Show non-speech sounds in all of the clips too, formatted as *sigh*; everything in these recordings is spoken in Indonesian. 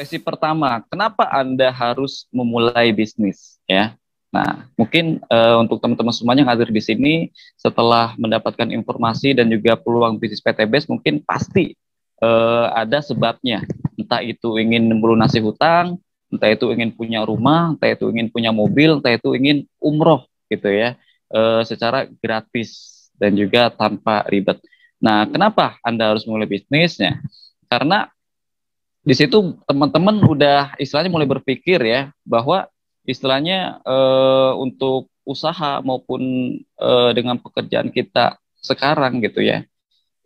sesi pertama, kenapa Anda harus memulai bisnis ya? Nah, mungkin uh, untuk teman-teman semuanya yang hadir di sini setelah mendapatkan informasi dan juga peluang bisnis PTBS mungkin pasti uh, ada sebabnya. Entah itu ingin melunasi hutang, entah itu ingin punya rumah, entah itu ingin punya mobil, entah itu ingin umroh gitu ya, uh, secara gratis dan juga tanpa ribet. Nah, kenapa Anda harus mulai bisnisnya? Karena di situ teman-teman udah istilahnya mulai berpikir ya bahwa istilahnya uh, untuk usaha maupun uh, dengan pekerjaan kita sekarang gitu ya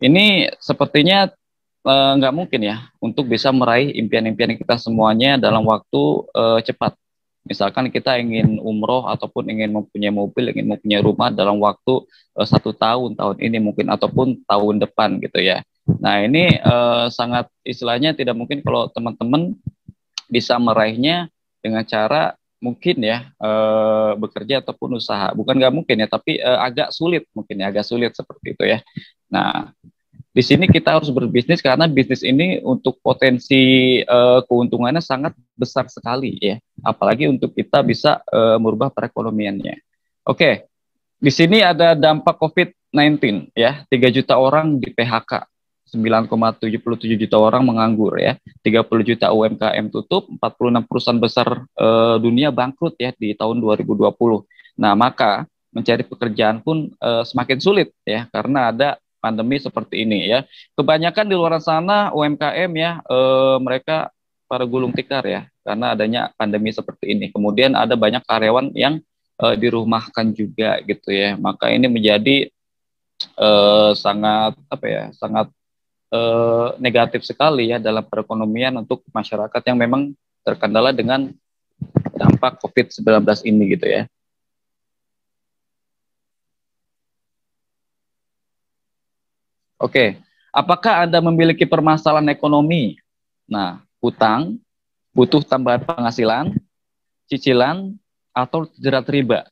ini sepertinya eh, nggak uh, mungkin ya untuk bisa meraih impian-impian kita semuanya dalam waktu uh, cepat. Misalkan kita ingin umroh ataupun ingin mempunyai mobil, ingin mempunyai rumah dalam waktu uh, satu tahun tahun ini mungkin ataupun tahun depan gitu ya. Nah ini uh, sangat istilahnya tidak mungkin kalau teman-teman bisa meraihnya dengan cara mungkin ya uh, bekerja ataupun usaha. Bukan nggak mungkin ya, tapi uh, agak sulit mungkin ya, agak sulit seperti itu ya. Nah di sini kita harus berbisnis karena bisnis ini untuk potensi uh, keuntungannya sangat besar sekali ya apalagi untuk kita bisa uh, merubah perekonomiannya oke okay. di sini ada dampak covid 19 ya 3 juta orang di PHK 9,77 juta orang menganggur ya. 30 juta UMKM tutup, 46 perusahaan besar e, dunia bangkrut ya di tahun 2020. Nah, maka mencari pekerjaan pun e, semakin sulit ya karena ada pandemi seperti ini ya. Kebanyakan di luar sana UMKM ya e, mereka para gulung tikar ya karena adanya pandemi seperti ini. Kemudian ada banyak karyawan yang e, dirumahkan juga gitu ya. Maka ini menjadi Uh, sangat apa ya sangat eh, negatif sekali ya dalam perekonomian untuk masyarakat yang memang terkendala dengan dampak COVID-19 ini gitu ya. Oke, apakah Anda memiliki permasalahan ekonomi? Nah, hutang, butuh tambahan penghasilan, cicilan, atau jerat riba.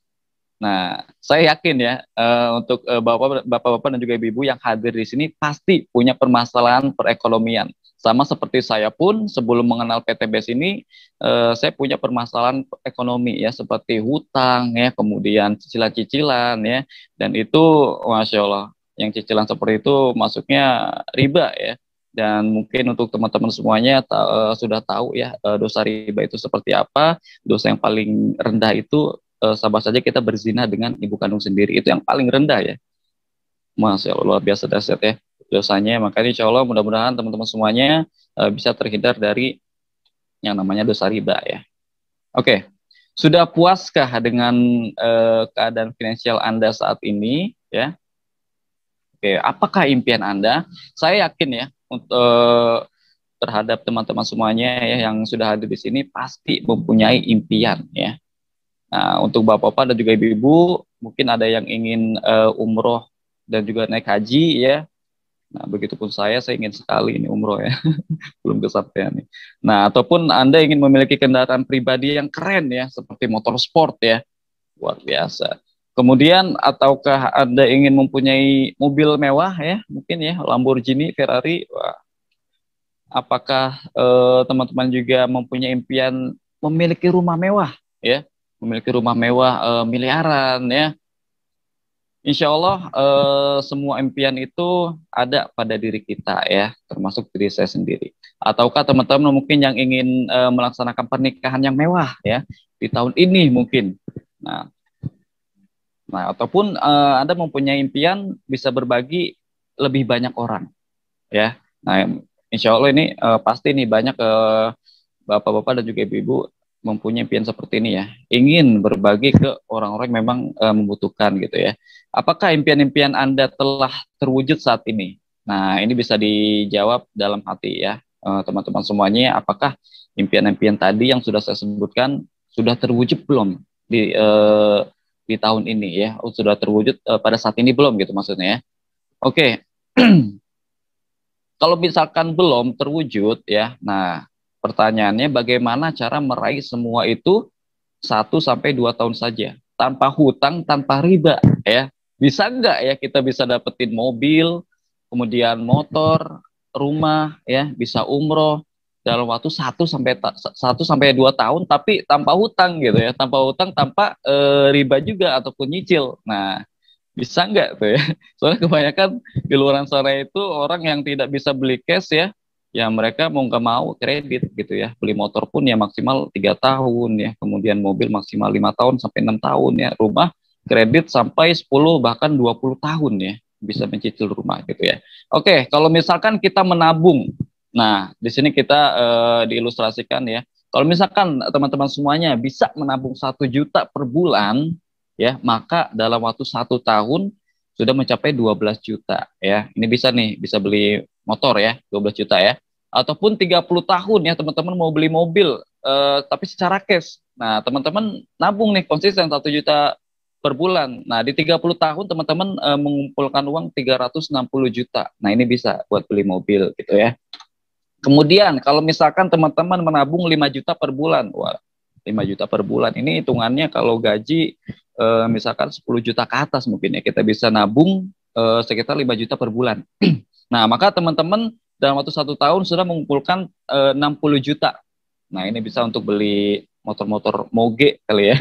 Nah, saya yakin ya eh, untuk bapak-bapak eh, dan juga ibu-ibu yang hadir di sini pasti punya permasalahan perekonomian. Sama seperti saya pun sebelum mengenal PTBS ini, eh, saya punya permasalahan ekonomi ya seperti hutang ya, kemudian cicilan-cicilan ya, dan itu masya Allah yang cicilan seperti itu masuknya riba ya. Dan mungkin untuk teman-teman semuanya sudah tahu ya dosa riba itu seperti apa, dosa yang paling rendah itu uh, sama saja kita berzina dengan ibu kandung sendiri itu yang paling rendah ya masya allah biasa dasar ya dosanya makanya insya allah mudah-mudahan teman-teman semuanya uh, bisa terhindar dari yang namanya dosa riba ya oke okay. sudah puaskah dengan uh, keadaan finansial anda saat ini ya oke okay. apakah impian anda saya yakin ya untuk terhadap teman-teman semuanya ya yang sudah hadir di sini pasti mempunyai impian ya Nah, untuk bapak-bapak dan juga ibu-ibu, mungkin ada yang ingin uh, umroh dan juga naik haji ya. Nah, begitupun saya, saya ingin sekali ini umroh ya, *laughs* belum kesampaian nih. Nah, ataupun Anda ingin memiliki kendaraan pribadi yang keren ya, seperti motor sport ya, luar biasa. Kemudian, ataukah Anda ingin mempunyai mobil mewah ya, mungkin ya, Lamborghini, Ferrari, wah. Apakah eh, teman-teman uh, juga mempunyai impian memiliki rumah mewah ya? memiliki rumah mewah e, miliaran ya. Insya Allah e, semua impian itu ada pada diri kita ya, termasuk diri saya sendiri. Ataukah teman-teman mungkin yang ingin e, melaksanakan pernikahan yang mewah ya di tahun ini mungkin. Nah, nah ataupun e, Anda mempunyai impian bisa berbagi lebih banyak orang ya. Nah, insya Allah ini e, pasti nih banyak ke bapak-bapak dan juga ibu-ibu mempunyai impian seperti ini ya, ingin berbagi ke orang-orang yang memang e, membutuhkan gitu ya. Apakah impian-impian Anda telah terwujud saat ini? Nah, ini bisa dijawab dalam hati ya, eh, teman-teman semuanya. Ya. Apakah impian-impian tadi yang sudah saya sebutkan sudah terwujud belum di e, di tahun ini ya? Oh, sudah terwujud e, pada saat ini belum gitu maksudnya ya? Oke. Okay. *clears throat* Kalau misalkan belum terwujud ya, nah Pertanyaannya bagaimana cara meraih semua itu satu sampai dua tahun saja tanpa hutang, tanpa riba ya. Bisa enggak ya kita bisa dapetin mobil, kemudian motor, rumah ya, bisa umroh dalam waktu satu sampai 1 sampai 2 tahun tapi tanpa hutang gitu ya, tanpa hutang, tanpa e, riba juga ataupun nyicil. Nah, bisa nggak tuh ya? *laughs* Soalnya kebanyakan di luar sana itu orang yang tidak bisa beli cash ya, ya mereka mau nggak mau kredit gitu ya beli motor pun ya maksimal tiga tahun ya kemudian mobil maksimal lima tahun sampai enam tahun ya rumah kredit sampai 10 bahkan 20 tahun ya bisa mencicil rumah gitu ya oke kalau misalkan kita menabung nah di sini kita uh, diilustrasikan ya kalau misalkan teman-teman semuanya bisa menabung satu juta per bulan ya maka dalam waktu satu tahun sudah mencapai 12 juta ya ini bisa nih bisa beli motor ya 12 juta ya ataupun 30 tahun ya teman-teman mau beli mobil uh, tapi secara cash. Nah, teman-teman nabung nih konsisten 1 juta per bulan. Nah, di 30 tahun teman-teman uh, mengumpulkan uang 360 juta. Nah, ini bisa buat beli mobil gitu ya. Kemudian kalau misalkan teman-teman menabung 5 juta per bulan. Wah, 5 juta per bulan. Ini hitungannya kalau gaji uh, misalkan 10 juta ke atas mungkin ya kita bisa nabung uh, sekitar 5 juta per bulan. *clears throat* nah, maka teman-teman dalam waktu satu tahun sudah mengumpulkan e, eh, 60 juta. Nah ini bisa untuk beli motor-motor moge kali ya.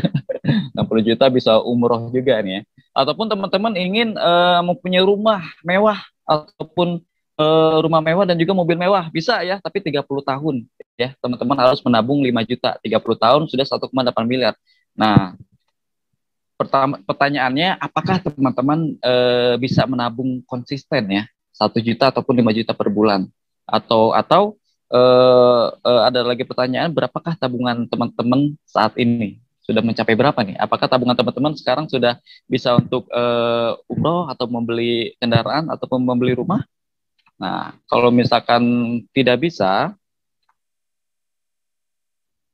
60 *laughs* juta bisa umroh juga nih ya. Ataupun teman-teman ingin e, mempunyai rumah mewah ataupun e, rumah mewah dan juga mobil mewah bisa ya, tapi 30 tahun ya. Teman-teman harus menabung 5 juta. 30 tahun sudah 1,8 miliar. Nah, pertama pertanyaannya apakah teman-teman e, bisa menabung konsisten ya satu juta ataupun lima juta per bulan atau atau uh, uh, ada lagi pertanyaan berapakah tabungan teman-teman saat ini sudah mencapai berapa nih apakah tabungan teman-teman sekarang sudah bisa untuk uh, umroh atau membeli kendaraan ataupun membeli rumah nah kalau misalkan tidak bisa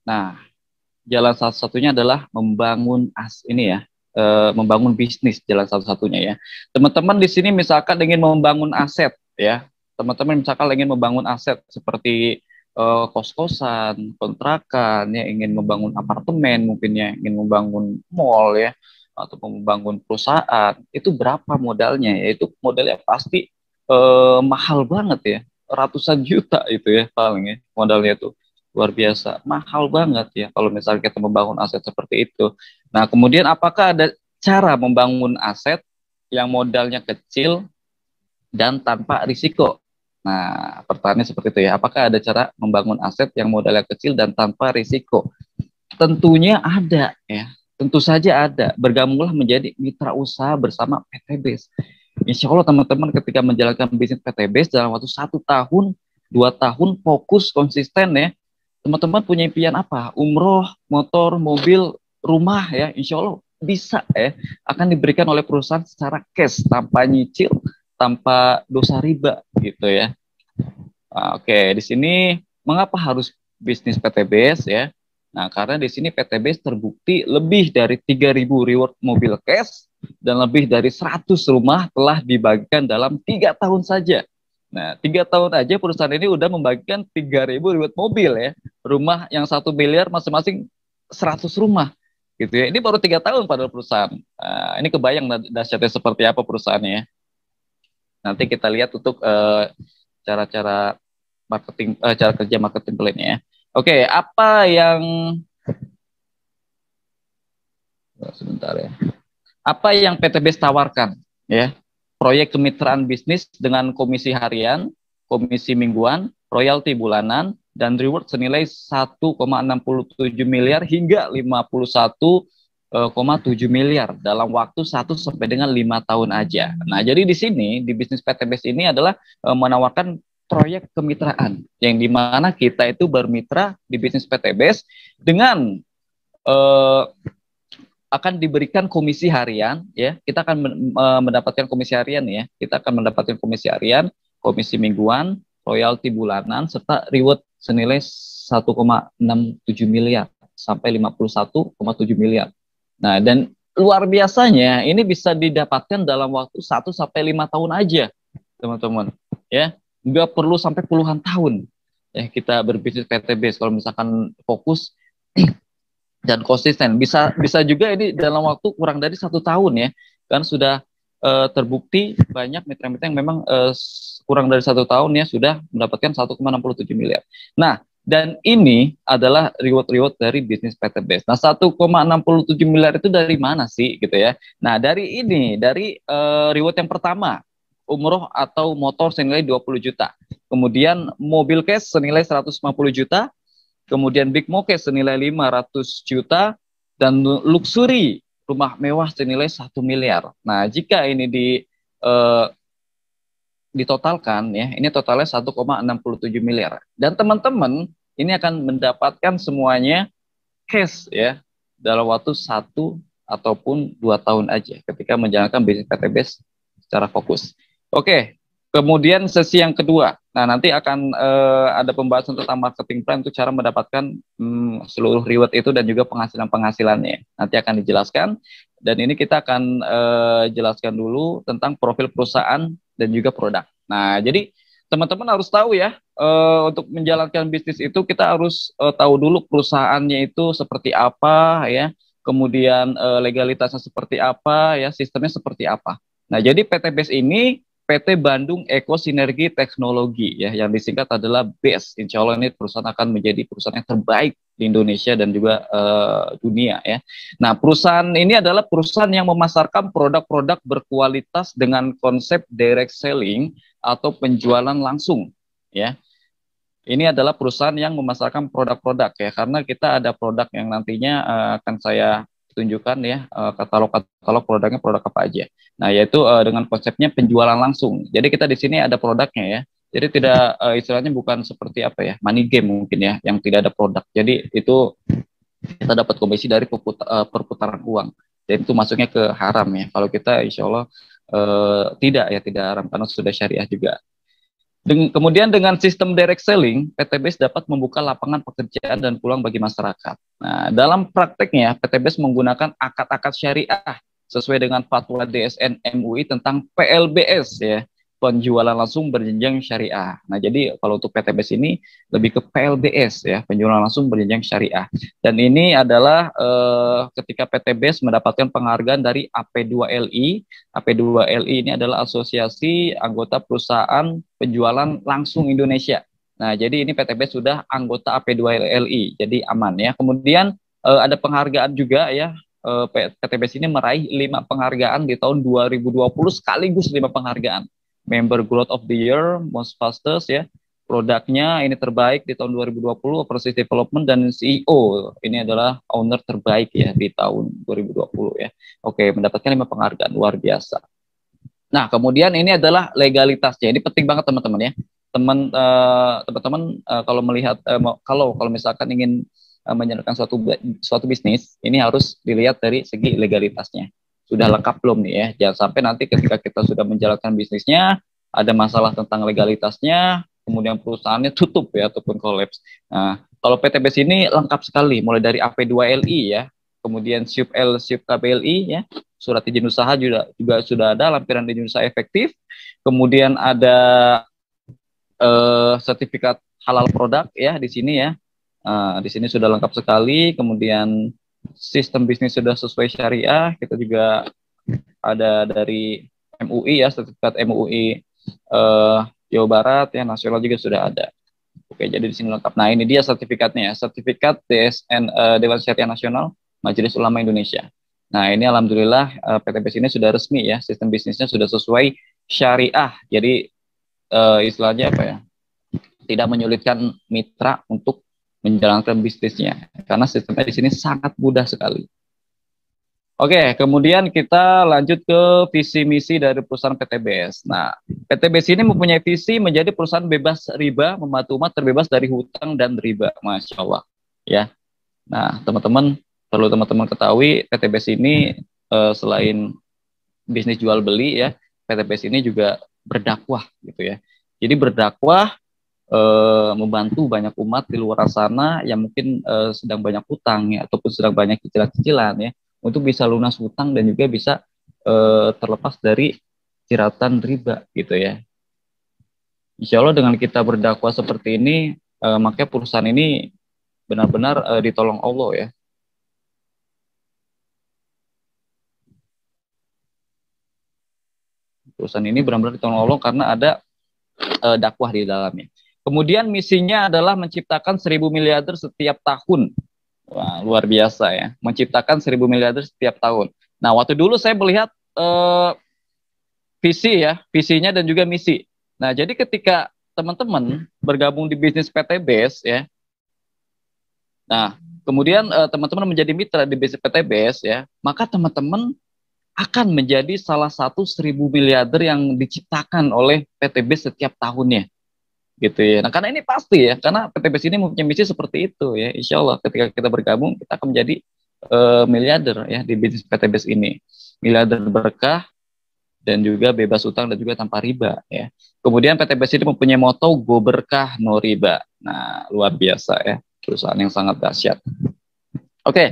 nah jalan satu satunya adalah membangun as ini ya e, membangun bisnis jalan satu-satunya ya. Teman-teman di sini misalkan ingin membangun aset ya. Teman-teman misalkan ingin membangun aset seperti e, kos-kosan, kontrakan, ya ingin membangun apartemen mungkin ya, ingin membangun mall ya atau membangun perusahaan, itu berapa modalnya? Yaitu modalnya pasti eh, mahal banget ya, ratusan juta itu ya paling ya modalnya tuh luar biasa mahal banget ya kalau misalnya kita membangun aset seperti itu. Nah kemudian apakah ada cara membangun aset yang modalnya kecil dan tanpa risiko? Nah pertanyaannya seperti itu ya. Apakah ada cara membangun aset yang modalnya kecil dan tanpa risiko? Tentunya ada ya. Tentu saja ada. Bergabunglah menjadi mitra usaha bersama PT Bes. Insya Allah teman-teman ketika menjalankan bisnis PT Bes dalam waktu satu tahun dua tahun fokus konsisten ya teman-teman punya impian apa? Umroh, motor, mobil, rumah ya, insya Allah bisa ya akan diberikan oleh perusahaan secara cash tanpa nyicil, tanpa dosa riba gitu ya. Nah, oke, di sini mengapa harus bisnis PTBS ya? Nah, karena di sini PTBS terbukti lebih dari 3000 reward mobil cash dan lebih dari 100 rumah telah dibagikan dalam tiga tahun saja Nah, tiga tahun aja perusahaan ini udah membagikan 3.000 reward mobil ya, rumah yang satu miliar masing-masing 100 rumah gitu ya. Ini baru tiga tahun pada perusahaan. Nah, ini kebayang dahsyatnya seperti apa perusahaannya. Ya. Nanti kita lihat untuk cara eh, cara-cara marketing, uh, cara kerja marketing plan ya. Oke, apa yang sebentar ya. Apa yang PTB tawarkan ya? proyek kemitraan bisnis dengan komisi harian, komisi mingguan, royalti bulanan, dan reward senilai 1,67 miliar hingga 51,7 miliar dalam waktu satu sampai dengan lima tahun aja. Nah, jadi di sini di bisnis PTBS ini adalah eh, menawarkan proyek kemitraan yang mana kita itu bermitra di bisnis PTBS dengan eh, akan diberikan komisi harian ya kita akan mendapatkan komisi harian ya kita akan mendapatkan komisi harian komisi mingguan royalti bulanan serta reward senilai 1,67 miliar sampai 51,7 miliar nah dan luar biasanya ini bisa didapatkan dalam waktu 1 sampai lima tahun aja teman-teman ya nggak perlu sampai puluhan tahun ya kita berbisnis PTB kalau misalkan fokus dan konsisten. Bisa bisa juga ini dalam waktu kurang dari satu tahun ya, kan sudah uh, terbukti banyak mitra-mitra yang memang uh, kurang dari satu tahun ya sudah mendapatkan 1,67 miliar. Nah, dan ini adalah reward-reward dari bisnis PT Best. Nah, 1,67 miliar itu dari mana sih gitu ya? Nah, dari ini, dari uh, reward yang pertama, umroh atau motor senilai 20 juta. Kemudian mobil cash senilai 150 juta, kemudian big moke senilai 500 juta dan luxury rumah mewah senilai 1 miliar. Nah, jika ini di uh, ditotalkan ya, ini totalnya 1,67 miliar. Dan teman-teman ini akan mendapatkan semuanya cash ya dalam waktu satu ataupun dua tahun aja ketika menjalankan bisnis PTBS secara fokus. Oke, Kemudian sesi yang kedua, nah nanti akan uh, ada pembahasan tentang marketing plan itu cara mendapatkan hmm, seluruh reward itu dan juga penghasilan penghasilannya. Nanti akan dijelaskan dan ini kita akan uh, jelaskan dulu tentang profil perusahaan dan juga produk. Nah jadi teman-teman harus tahu ya uh, untuk menjalankan bisnis itu kita harus uh, tahu dulu perusahaannya itu seperti apa ya, kemudian uh, legalitasnya seperti apa ya, sistemnya seperti apa. Nah jadi PTBS ini PT Bandung Eko Sinergi Teknologi ya yang disingkat adalah BES. Insya Allah ini perusahaan akan menjadi perusahaan yang terbaik di Indonesia dan juga uh, dunia ya. Nah perusahaan ini adalah perusahaan yang memasarkan produk-produk berkualitas dengan konsep direct selling atau penjualan langsung ya. Ini adalah perusahaan yang memasarkan produk-produk ya karena kita ada produk yang nantinya uh, akan saya tunjukkan ya eh, katalog-katalog produknya produk apa aja. Nah, yaitu uh, dengan konsepnya penjualan langsung. Jadi kita di sini ada produknya ya. Jadi tidak uh, istilahnya bukan seperti apa ya, money game mungkin ya yang tidak ada produk. Jadi itu kita dapat komisi dari peputa, uh, perputaran uang. Dan itu masuknya ke haram ya. Kalau kita insya Allah uh, tidak ya tidak haram karena sudah syariah juga. Den kemudian dengan sistem direct selling, PTBS dapat membuka lapangan pekerjaan dan pulang bagi masyarakat. Nah, dalam prakteknya, PTBS menggunakan akad-akad syariah sesuai dengan fatwa DSN MUI tentang PLBS ya penjualan langsung berjenjang syariah. Nah, jadi kalau untuk PTBS ini lebih ke PLBS ya, penjualan langsung berjenjang syariah. Dan ini adalah eh, ketika PTBS mendapatkan penghargaan dari AP2LI. AP2LI ini adalah asosiasi anggota perusahaan penjualan langsung Indonesia. Nah, jadi ini PTBS sudah anggota AP2LI, jadi aman ya. Kemudian eh, ada penghargaan juga ya eh, PTBS ini meraih lima penghargaan di tahun 2020 sekaligus lima penghargaan member growth of the year, most fastest ya. Produknya ini terbaik di tahun 2020, overseas development dan CEO ini adalah owner terbaik ya di tahun 2020 ya. Oke, mendapatkan lima penghargaan luar biasa. Nah, kemudian ini adalah legalitasnya. Ini penting banget teman-teman ya. Teman uh, teman-teman uh, kalau melihat uh, kalau kalau misalkan ingin uh, menjalankan suatu suatu bisnis, ini harus dilihat dari segi legalitasnya sudah hmm. lengkap belum nih ya. Jangan sampai nanti ketika kita sudah menjalankan bisnisnya, ada masalah tentang legalitasnya, kemudian perusahaannya tutup ya ataupun kolaps. Nah, kalau PTB sini lengkap sekali, mulai dari AP2LI ya, kemudian SIUP L, SIUP KBLI ya, surat izin usaha juga, juga sudah ada, lampiran izin usaha efektif, kemudian ada eh, sertifikat halal produk ya di sini ya, Uh, di sini sudah lengkap sekali. Kemudian sistem bisnis sudah sesuai syariah, kita juga ada dari MUI ya, sertifikat MUI uh, eh, Jawa Barat ya, nasional juga sudah ada. Oke, jadi di sini lengkap. Nah, ini dia sertifikatnya ya, sertifikat DSN uh, eh, Dewan Syariah Nasional Majelis Ulama Indonesia. Nah, ini alhamdulillah eh, PT. PTBS ini sudah resmi ya, sistem bisnisnya sudah sesuai syariah. Jadi uh, istilahnya apa ya? Tidak menyulitkan mitra untuk menjalankan bisnisnya karena sistemnya di sini sangat mudah sekali. Oke, kemudian kita lanjut ke visi misi dari perusahaan PTBS. Nah, PTBS ini mempunyai visi menjadi perusahaan bebas riba, membantu umat terbebas dari hutang dan riba. Masya Allah. Ya. Nah, teman-teman perlu teman-teman ketahui PTBS ini eh, selain bisnis jual beli ya, PTBS ini juga berdakwah gitu ya. Jadi berdakwah uh, membantu banyak umat di luar sana yang mungkin uh, sedang banyak hutang ya ataupun sedang banyak cicilan-cicilan ya untuk bisa lunas hutang dan juga bisa uh, terlepas dari jeratan riba gitu ya. Insya Allah dengan kita berdakwah seperti ini uh, makanya perusahaan ini benar-benar uh, ditolong Allah ya. perusahaan ini benar-benar ditolong Allah karena ada uh, dakwah di dalamnya. Kemudian misinya adalah menciptakan 1000 miliarder setiap tahun. Wah, luar biasa ya. Menciptakan 1000 miliarder setiap tahun. Nah, waktu dulu saya melihat eh, visi ya, visinya dan juga misi. Nah, jadi ketika teman-teman bergabung di bisnis PTBS ya. Nah, kemudian eh, teman-teman eh, menjadi mitra di bisnis PTBS ya, maka teman-teman akan menjadi salah satu seribu miliarder yang diciptakan oleh PTBS setiap tahunnya gitu ya. Nah, karena ini pasti ya, karena PTBS ini mempunyai misi seperti itu ya. Insya Allah ketika kita bergabung kita akan menjadi uh, miliarder ya di bisnis PTBS ini, miliarder berkah dan juga bebas utang dan juga tanpa riba ya. Kemudian PTBS ini mempunyai moto Go Berkah No Riba. Nah, luar biasa ya, perusahaan yang sangat dahsyat. Oke, okay.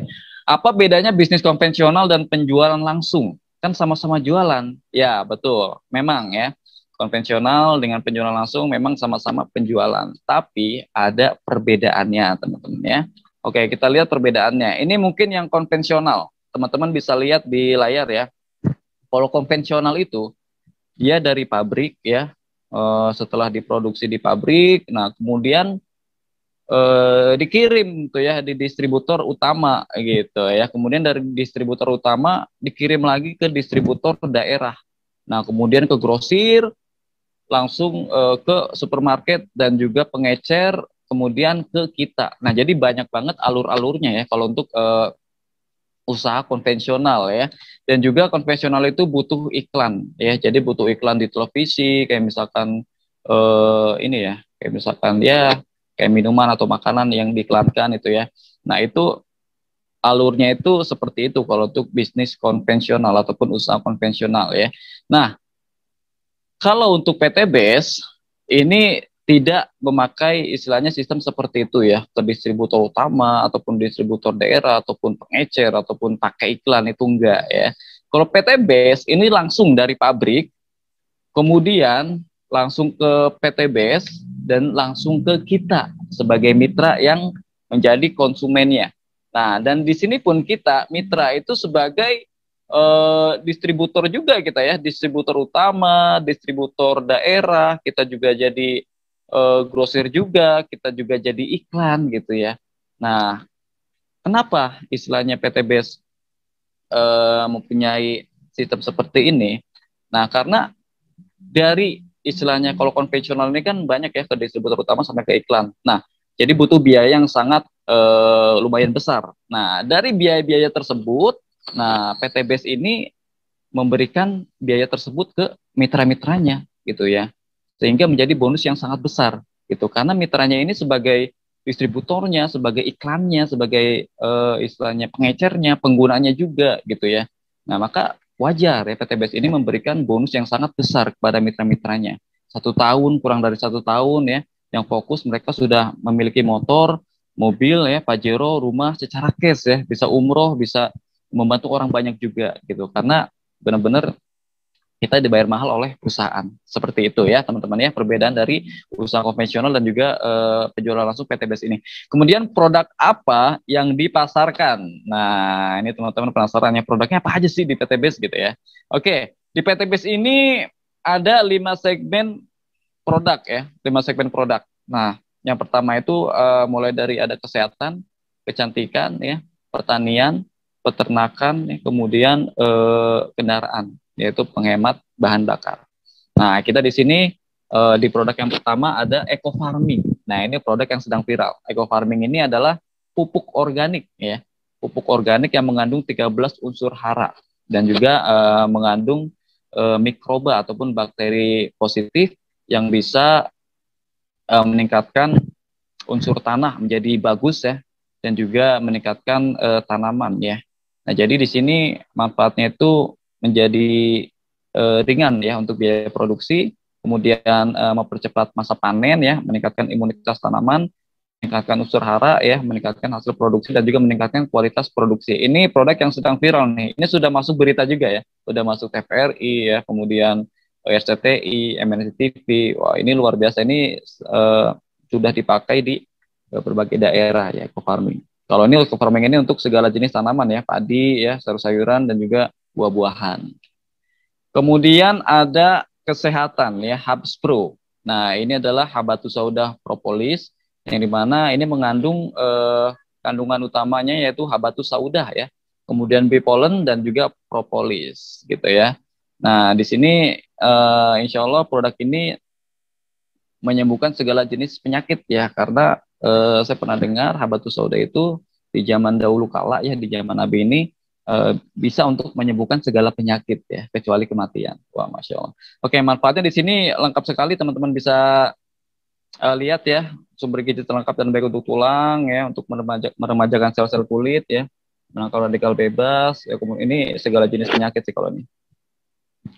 apa bedanya bisnis konvensional dan penjualan langsung? Kan sama-sama jualan. Ya, betul. Memang ya konvensional dengan penjualan langsung memang sama-sama penjualan, tapi ada perbedaannya, teman-teman ya. Oke, kita lihat perbedaannya. Ini mungkin yang konvensional. Teman-teman bisa lihat di layar ya. Kalau konvensional itu dia dari pabrik ya. Eh, setelah diproduksi di pabrik, nah kemudian e, dikirim tuh ya di distributor utama gitu ya. Kemudian dari distributor utama dikirim lagi ke distributor daerah. Nah, kemudian ke grosir, langsung uh, ke supermarket dan juga pengecer kemudian ke kita. Nah, jadi banyak banget alur-alurnya ya kalau untuk uh, usaha konvensional ya. Dan juga konvensional itu butuh iklan ya. Jadi butuh iklan di televisi kayak misalkan uh, ini ya, kayak misalkan ya kayak minuman atau makanan yang diiklankan itu ya. Nah, itu alurnya itu seperti itu kalau untuk bisnis konvensional ataupun usaha konvensional ya. Nah, kalau untuk PTBS ini tidak memakai istilahnya sistem seperti itu ya ke distributor utama ataupun distributor daerah ataupun pengecer ataupun pakai iklan itu enggak ya. Kalau PTBS ini langsung dari pabrik kemudian langsung ke PTBS dan langsung ke kita sebagai mitra yang menjadi konsumennya. Nah, dan di sini pun kita mitra itu sebagai uh, distributor juga kita ya, distributor utama, distributor daerah, kita juga jadi uh, grosir juga, kita juga jadi iklan gitu ya. Nah, kenapa istilahnya PT Bes uh, mempunyai sistem seperti ini? Nah, karena dari istilahnya kalau konvensional ini kan banyak ya ke distributor utama sampai ke iklan. Nah, jadi butuh biaya yang sangat uh, lumayan besar. Nah, dari biaya-biaya tersebut Nah, PT BES ini memberikan biaya tersebut ke mitra-mitranya gitu ya. Sehingga menjadi bonus yang sangat besar gitu karena mitranya ini sebagai distributornya, sebagai iklannya, sebagai uh, istilahnya pengecernya, penggunanya juga gitu ya. Nah, maka wajar ya PTBS ini memberikan bonus yang sangat besar kepada mitra-mitranya. Satu tahun, kurang dari satu tahun ya, yang fokus mereka sudah memiliki motor, mobil ya, Pajero, rumah secara cash ya, bisa umroh, bisa membantu orang banyak juga gitu karena benar-benar kita dibayar mahal oleh perusahaan seperti itu ya teman-teman ya perbedaan dari usaha konvensional dan juga eh, penjualan langsung PTBS ini kemudian produk apa yang dipasarkan nah ini teman-teman penasaran ya produknya apa aja sih di PTBS gitu ya oke di PTBS ini ada lima segmen produk ya lima segmen produk nah yang pertama itu eh, mulai dari ada kesehatan kecantikan ya pertanian peternakan, ya, kemudian eh, kendaraan, yaitu penghemat bahan bakar. Nah, kita di sini eh, di produk yang pertama ada eco farming. Nah, ini produk yang sedang viral. Eco farming ini adalah pupuk organik, ya, pupuk organik yang mengandung 13 unsur hara dan juga eh, mengandung eh, mikroba ataupun bakteri positif yang bisa eh, meningkatkan unsur tanah menjadi bagus ya dan juga meningkatkan eh, tanaman ya Nah, jadi di sini manfaatnya itu menjadi eh, ringan ya untuk biaya produksi, kemudian eh, mempercepat masa panen ya, meningkatkan imunitas tanaman, meningkatkan unsur hara ya, meningkatkan hasil produksi dan juga meningkatkan kualitas produksi. Ini produk yang sedang viral nih. Ini sudah masuk berita juga ya, sudah masuk TVRI ya, kemudian RCTI, eh, MNCTV. Wah, ini luar biasa. Ini sudah dipakai di berbagai daerah ya, ekofarming. farming. Kalau ini untuk farming ini untuk segala jenis tanaman ya, padi ya, sayur-sayuran dan juga buah-buahan. Kemudian ada kesehatan ya, Habs Pro. Nah, ini adalah habatus sauda propolis yang dimana ini mengandung eh, kandungan utamanya yaitu habatus sauda ya, kemudian bee pollen dan juga propolis gitu ya. Nah, di sini eh, insya Allah produk ini menyembuhkan segala jenis penyakit ya karena eh, saya pernah dengar habatus sauda itu di zaman dahulu kala ya di zaman Nabi ini eh, bisa untuk menyembuhkan segala penyakit ya kecuali kematian. Wah masya Allah. Oke manfaatnya di sini lengkap sekali teman-teman bisa eh, lihat ya sumber gizi terlengkap dan baik untuk tulang ya untuk meremaja, meremajakan sel-sel kulit ya menangkal radikal bebas ya kemudian ini segala jenis penyakit sih kalau ini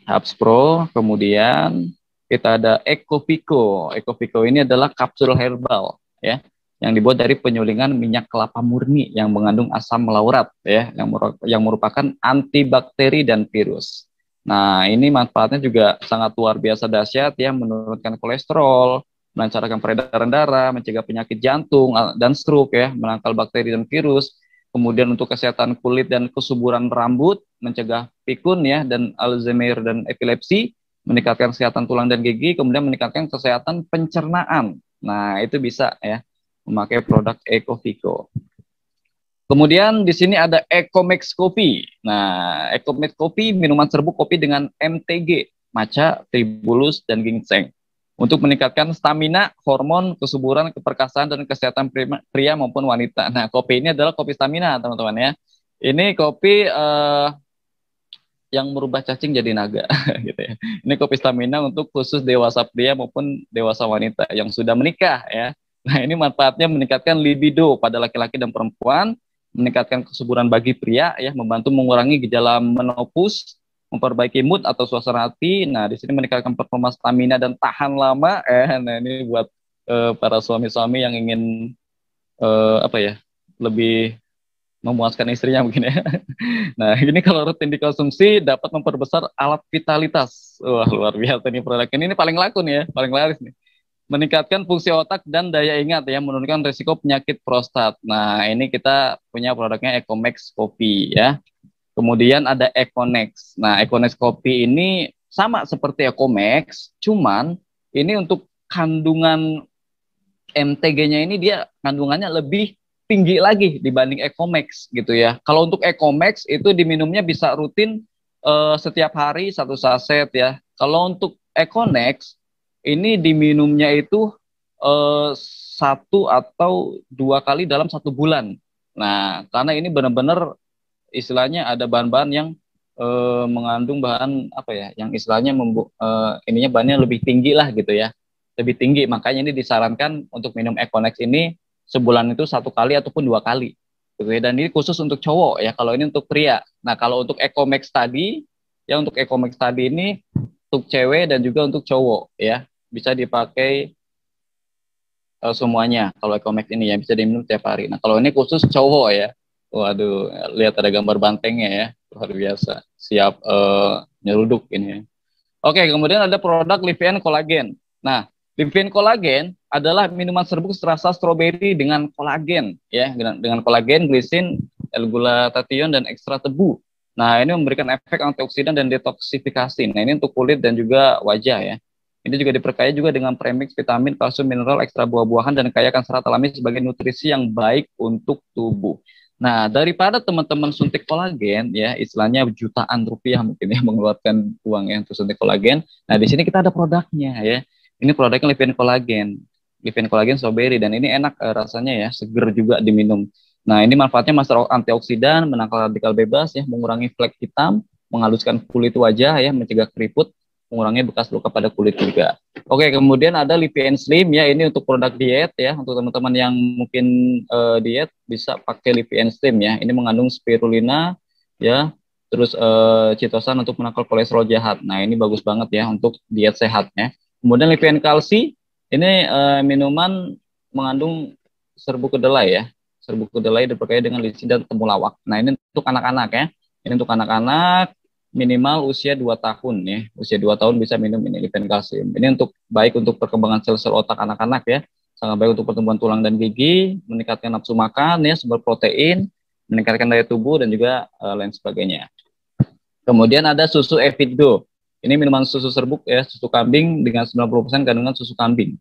habspro. Pro kemudian kita ada Ecopico Ecopico ini adalah kapsul herbal ya yang dibuat dari penyulingan minyak kelapa murni yang mengandung asam laurat ya yang yang merupakan antibakteri dan virus. Nah, ini manfaatnya juga sangat luar biasa dahsyat ya menurunkan kolesterol, melancarkan peredaran darah, mencegah penyakit jantung dan stroke ya, menangkal bakteri dan virus, kemudian untuk kesehatan kulit dan kesuburan rambut, mencegah pikun ya dan Alzheimer dan epilepsi, meningkatkan kesehatan tulang dan gigi, kemudian meningkatkan kesehatan pencernaan Nah, itu bisa ya memakai produk Ecofico Kemudian di sini ada Ecomex Kopi Nah, Ecomex Kopi minuman serbuk kopi dengan MTG, maca, tribulus, dan ginseng. Untuk meningkatkan stamina, hormon, kesuburan, keperkasaan, dan kesehatan pria, pria maupun wanita. Nah, kopi ini adalah kopi stamina, teman-teman ya. Ini kopi uh, yang merubah cacing jadi naga *laughs* gitu ya. Ini kopi stamina untuk khusus dewasa pria maupun dewasa wanita yang sudah menikah ya. Nah, ini manfaatnya meningkatkan libido pada laki-laki dan perempuan, meningkatkan kesuburan bagi pria ya, membantu mengurangi gejala menopause, memperbaiki mood atau suasana hati. Nah, di sini meningkatkan performa stamina dan tahan lama. *laughs* Eh, nah ini buat uh, para suami-suami yang ingin eh, apa ya? lebih memuaskan istrinya mungkin ya. *laughs* Nah, ini kalau rutin dikonsumsi dapat memperbesar alat vitalitas. Wah, luar biasa nih produk ini. Ini paling laku nih ya, paling laris nih. Meningkatkan fungsi otak dan daya ingat ya, menurunkan risiko penyakit prostat. Nah, ini kita punya produknya Ecomax Kopi ya. Kemudian ada Econex. Nah, Econex Kopi ini sama seperti Ecomax, cuman ini untuk kandungan MTG-nya ini dia kandungannya lebih tinggi lagi dibanding Ecomax gitu ya. Kalau untuk Ecomax itu diminumnya bisa rutin uh, setiap hari satu saset ya. Kalau untuk Econex ini diminumnya itu uh, satu atau dua kali dalam satu bulan. Nah, karena ini benar-benar istilahnya ada bahan-bahan yang uh, mengandung bahan apa ya, yang istilahnya membu uh, ininya bahannya lebih tinggi lah gitu ya, lebih tinggi. Makanya ini disarankan untuk minum Econex ini sebulan itu satu kali ataupun dua kali gitu ya. Dan ini khusus untuk cowok ya. Kalau ini untuk pria. Nah kalau untuk ekomex tadi, ya untuk ekomex tadi ini untuk cewek dan juga untuk cowok ya. Bisa dipakai uh, semuanya kalau ekomex ini ya bisa diminum tiap hari. Nah kalau ini khusus cowok ya. Waduh, lihat ada gambar bantengnya ya, luar biasa. Siap uh, eh, nyeruduk ini. Ya. Oke, kemudian ada produk Livian Collagen. Nah, Livian Collagen adalah minuman serbuk serasa stroberi dengan kolagen ya dengan, dengan kolagen, glisin, L-glutathione dan ekstra tebu. Nah, ini memberikan efek antioksidan dan detoksifikasi. Nah, ini untuk kulit dan juga wajah ya. Ini juga diperkaya juga dengan premix vitamin, kalsium, mineral, ekstra buah-buahan dan kaya akan serat alami sebagai nutrisi yang baik untuk tubuh. Nah, daripada teman-teman suntik kolagen ya, istilahnya jutaan rupiah mungkin ya *laughs* mengeluarkan uang ya untuk suntik kolagen. Nah, di sini kita ada produknya ya. Ini produknya lipin Kolagen. Liven kolagen Strawberry dan ini enak uh, rasanya ya, seger juga diminum. Nah, ini manfaatnya master antioksidan, menangkal radikal bebas ya, mengurangi flek hitam, menghaluskan kulit wajah ya, mencegah keriput, mengurangi bekas luka pada kulit juga. Oke, kemudian ada Lipian Slim ya, ini untuk produk diet ya, untuk teman-teman yang mungkin uh, diet bisa pakai Lipian Slim ya. Ini mengandung spirulina ya, terus uh, citosan untuk menangkal kolesterol jahat. Nah, ini bagus banget ya untuk diet sehat ya Kemudian Lipian Kalsi ini uh, minuman mengandung serbuk kedelai ya. Serbuk kedelai diperkaya dengan lisin dan temulawak. Nah, ini untuk anak-anak ya. Ini untuk anak-anak minimal usia 2 tahun ya. Usia 2 tahun bisa minum ini lipen kalsium. Ini untuk baik untuk perkembangan sel-sel otak anak-anak ya. Sangat baik untuk pertumbuhan tulang dan gigi, meningkatkan nafsu makan ya, sumber protein, meningkatkan daya tubuh dan juga uh, lain sebagainya. Kemudian ada susu Evigo. Ini minuman susu serbuk ya, susu kambing dengan 90% kandungan susu kambing.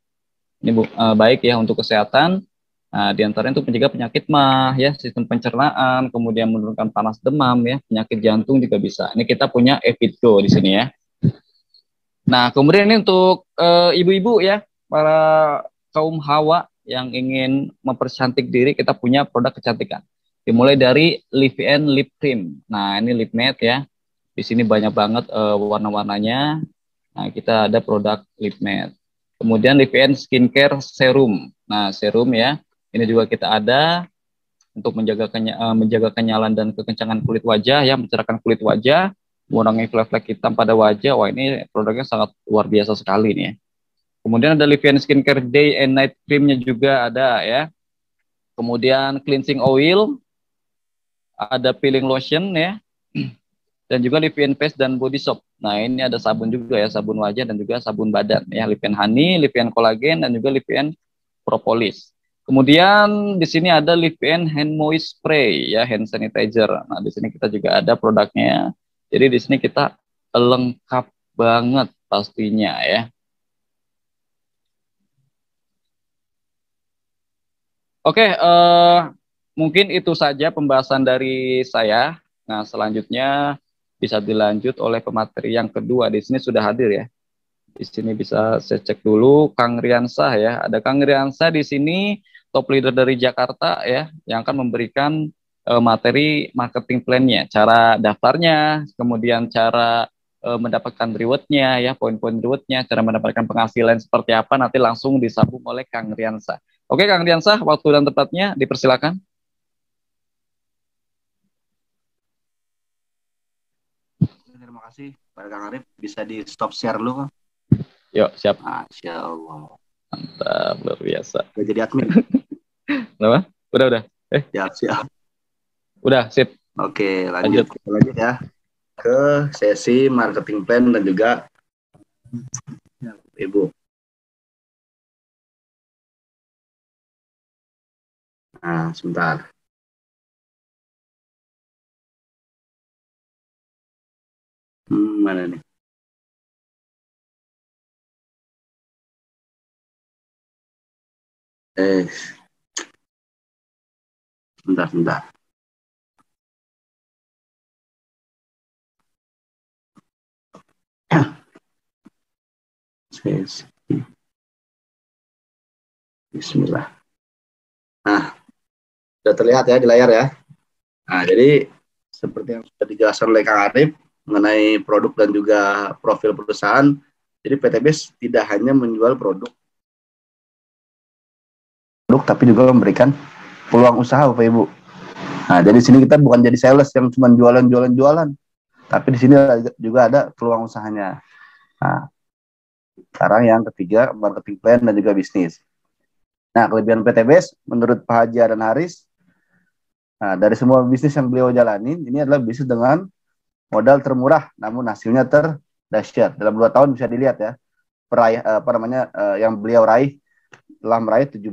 Ini bu, e, baik ya untuk kesehatan. Nah, di antaranya itu mencegah penyakit mah ya, sistem pencernaan, kemudian menurunkan panas demam ya, penyakit jantung juga bisa. Ini kita punya Epidro di sini ya. Nah, kemudian ini untuk eh, ibu-ibu e, ya, para kaum hawa yang ingin mempercantik diri, kita punya produk kecantikan. Dimulai dari Live and Lip Cream. Nah, ini lip matte ya. Di sini banyak banget uh, warna-warnanya. Nah, kita ada produk lip matte. Kemudian lip skincare serum. Nah, serum ya. Ini juga kita ada untuk menjaga kenya uh, menjaga kenyalan dan kekencangan kulit wajah ya, mencerahkan kulit wajah, mengurangi flek-flek hitam pada wajah. Wah, ini produknya sangat luar biasa sekali nih ya. Kemudian ada Livian Skincare Day and Night Creamnya juga ada ya. Kemudian cleansing oil, ada peeling lotion ya dan juga Lipin Face dan Body Soap. Nah, ini ada sabun juga ya, sabun wajah dan juga sabun badan ya, Lipin Honey, Lipin Kolagen dan juga Lipin Propolis. Kemudian di sini ada Lipin Hand Moist Spray ya, hand sanitizer. Nah, di sini kita juga ada produknya. Ya. Jadi di sini kita lengkap banget pastinya ya. Oke, uh, mungkin itu saja pembahasan dari saya. Nah, selanjutnya bisa dilanjut oleh pemateri yang kedua. Di sini sudah hadir ya. Di sini bisa saya cek dulu Kang Riansah ya. Ada Kang Riansah di sini top leader dari Jakarta ya yang akan memberikan uh, materi marketing plan-nya, cara daftarnya, kemudian cara uh, mendapatkan reward-nya ya, poin-poin reward-nya, cara mendapatkan penghasilan seperti apa nanti langsung disambung oleh Kang Riansah. Oke Kang Riansah waktu dan tepatnya dipersilakan. kasih pada Kang Arif. Bisa di stop share lu. Yuk, siap. Masya Allah. Mantap, luar biasa. Udah jadi admin. *laughs* Kenapa? Udah, udah. Eh. Siap, ya, siap. Udah, sip. Oke, lanjut. Lanjut, lanjut ya. Ke sesi marketing plan dan juga Ibu. Nah, sebentar. Hmm, mana nih? Eh, bentar, bentar. Bismillah. Nah, sudah terlihat ya di layar ya. Nah, jadi seperti yang sudah dijelaskan oleh Kang Arif, mengenai produk dan juga profil perusahaan. Jadi PTB tidak hanya menjual produk, produk tapi juga memberikan peluang usaha Bapak Ibu. Nah, jadi sini kita bukan jadi sales yang cuma jualan-jualan-jualan, tapi di sini juga ada peluang usahanya. Nah, sekarang yang ketiga marketing plan dan juga bisnis. Nah, kelebihan PTBS menurut Pak Haji dan Haris Nah, dari semua bisnis yang beliau jalanin, ini adalah bisnis dengan modal termurah namun hasilnya terdahsyat. Dalam dua tahun bisa dilihat ya peraih eh, apa namanya eh, yang beliau raih telah meraih 17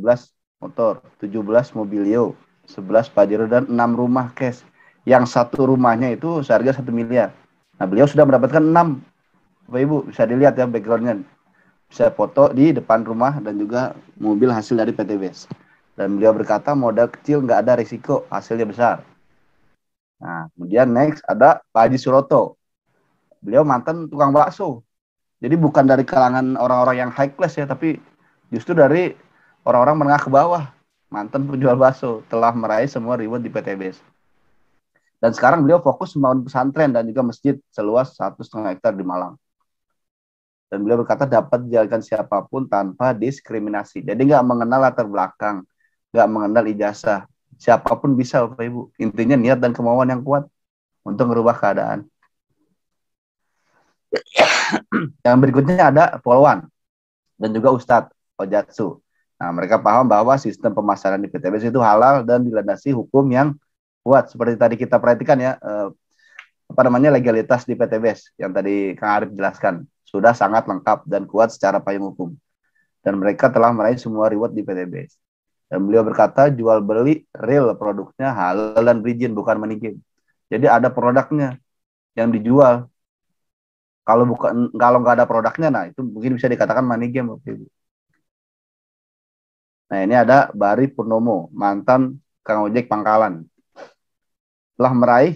motor, 17 mobilio, 11 pajero dan 6 rumah cash. Yang satu rumahnya itu seharga satu miliar. Nah, beliau sudah mendapatkan 6 Bapak Ibu bisa dilihat ya backgroundnya bisa foto di depan rumah dan juga mobil hasil dari PT Dan beliau berkata modal kecil nggak ada risiko hasilnya besar. Nah, kemudian next ada Pak Haji Suroto. Beliau mantan tukang bakso. Jadi bukan dari kalangan orang-orang yang high class ya, tapi justru dari orang-orang menengah ke bawah. Mantan penjual bakso telah meraih semua reward di PTBS. Dan sekarang beliau fokus membangun pesantren dan juga masjid seluas satu setengah hektar di Malang. Dan beliau berkata dapat dijalankan siapapun tanpa diskriminasi. Jadi nggak mengenal latar belakang, nggak mengenal ijazah, siapapun bisa Bapak Ibu. Intinya niat dan kemauan yang kuat untuk merubah keadaan. yang berikutnya ada Polwan dan juga Ustadz Ojatsu. Nah, mereka paham bahwa sistem pemasaran di PTBS itu halal dan dilandasi hukum yang kuat. Seperti tadi kita perhatikan ya, eh, apa namanya legalitas di PTBS yang tadi Kang Arif jelaskan sudah sangat lengkap dan kuat secara payung hukum. Dan mereka telah meraih semua reward di PTBS. Dan beliau berkata jual beli real produknya halal dan rigid bukan manikin. Jadi ada produknya yang dijual. Kalau bukan kalau nggak ada produknya, nah itu mungkin bisa dikatakan money game waktu itu. Nah ini ada Bari Purnomo, mantan Kang Ojek Pangkalan. Telah meraih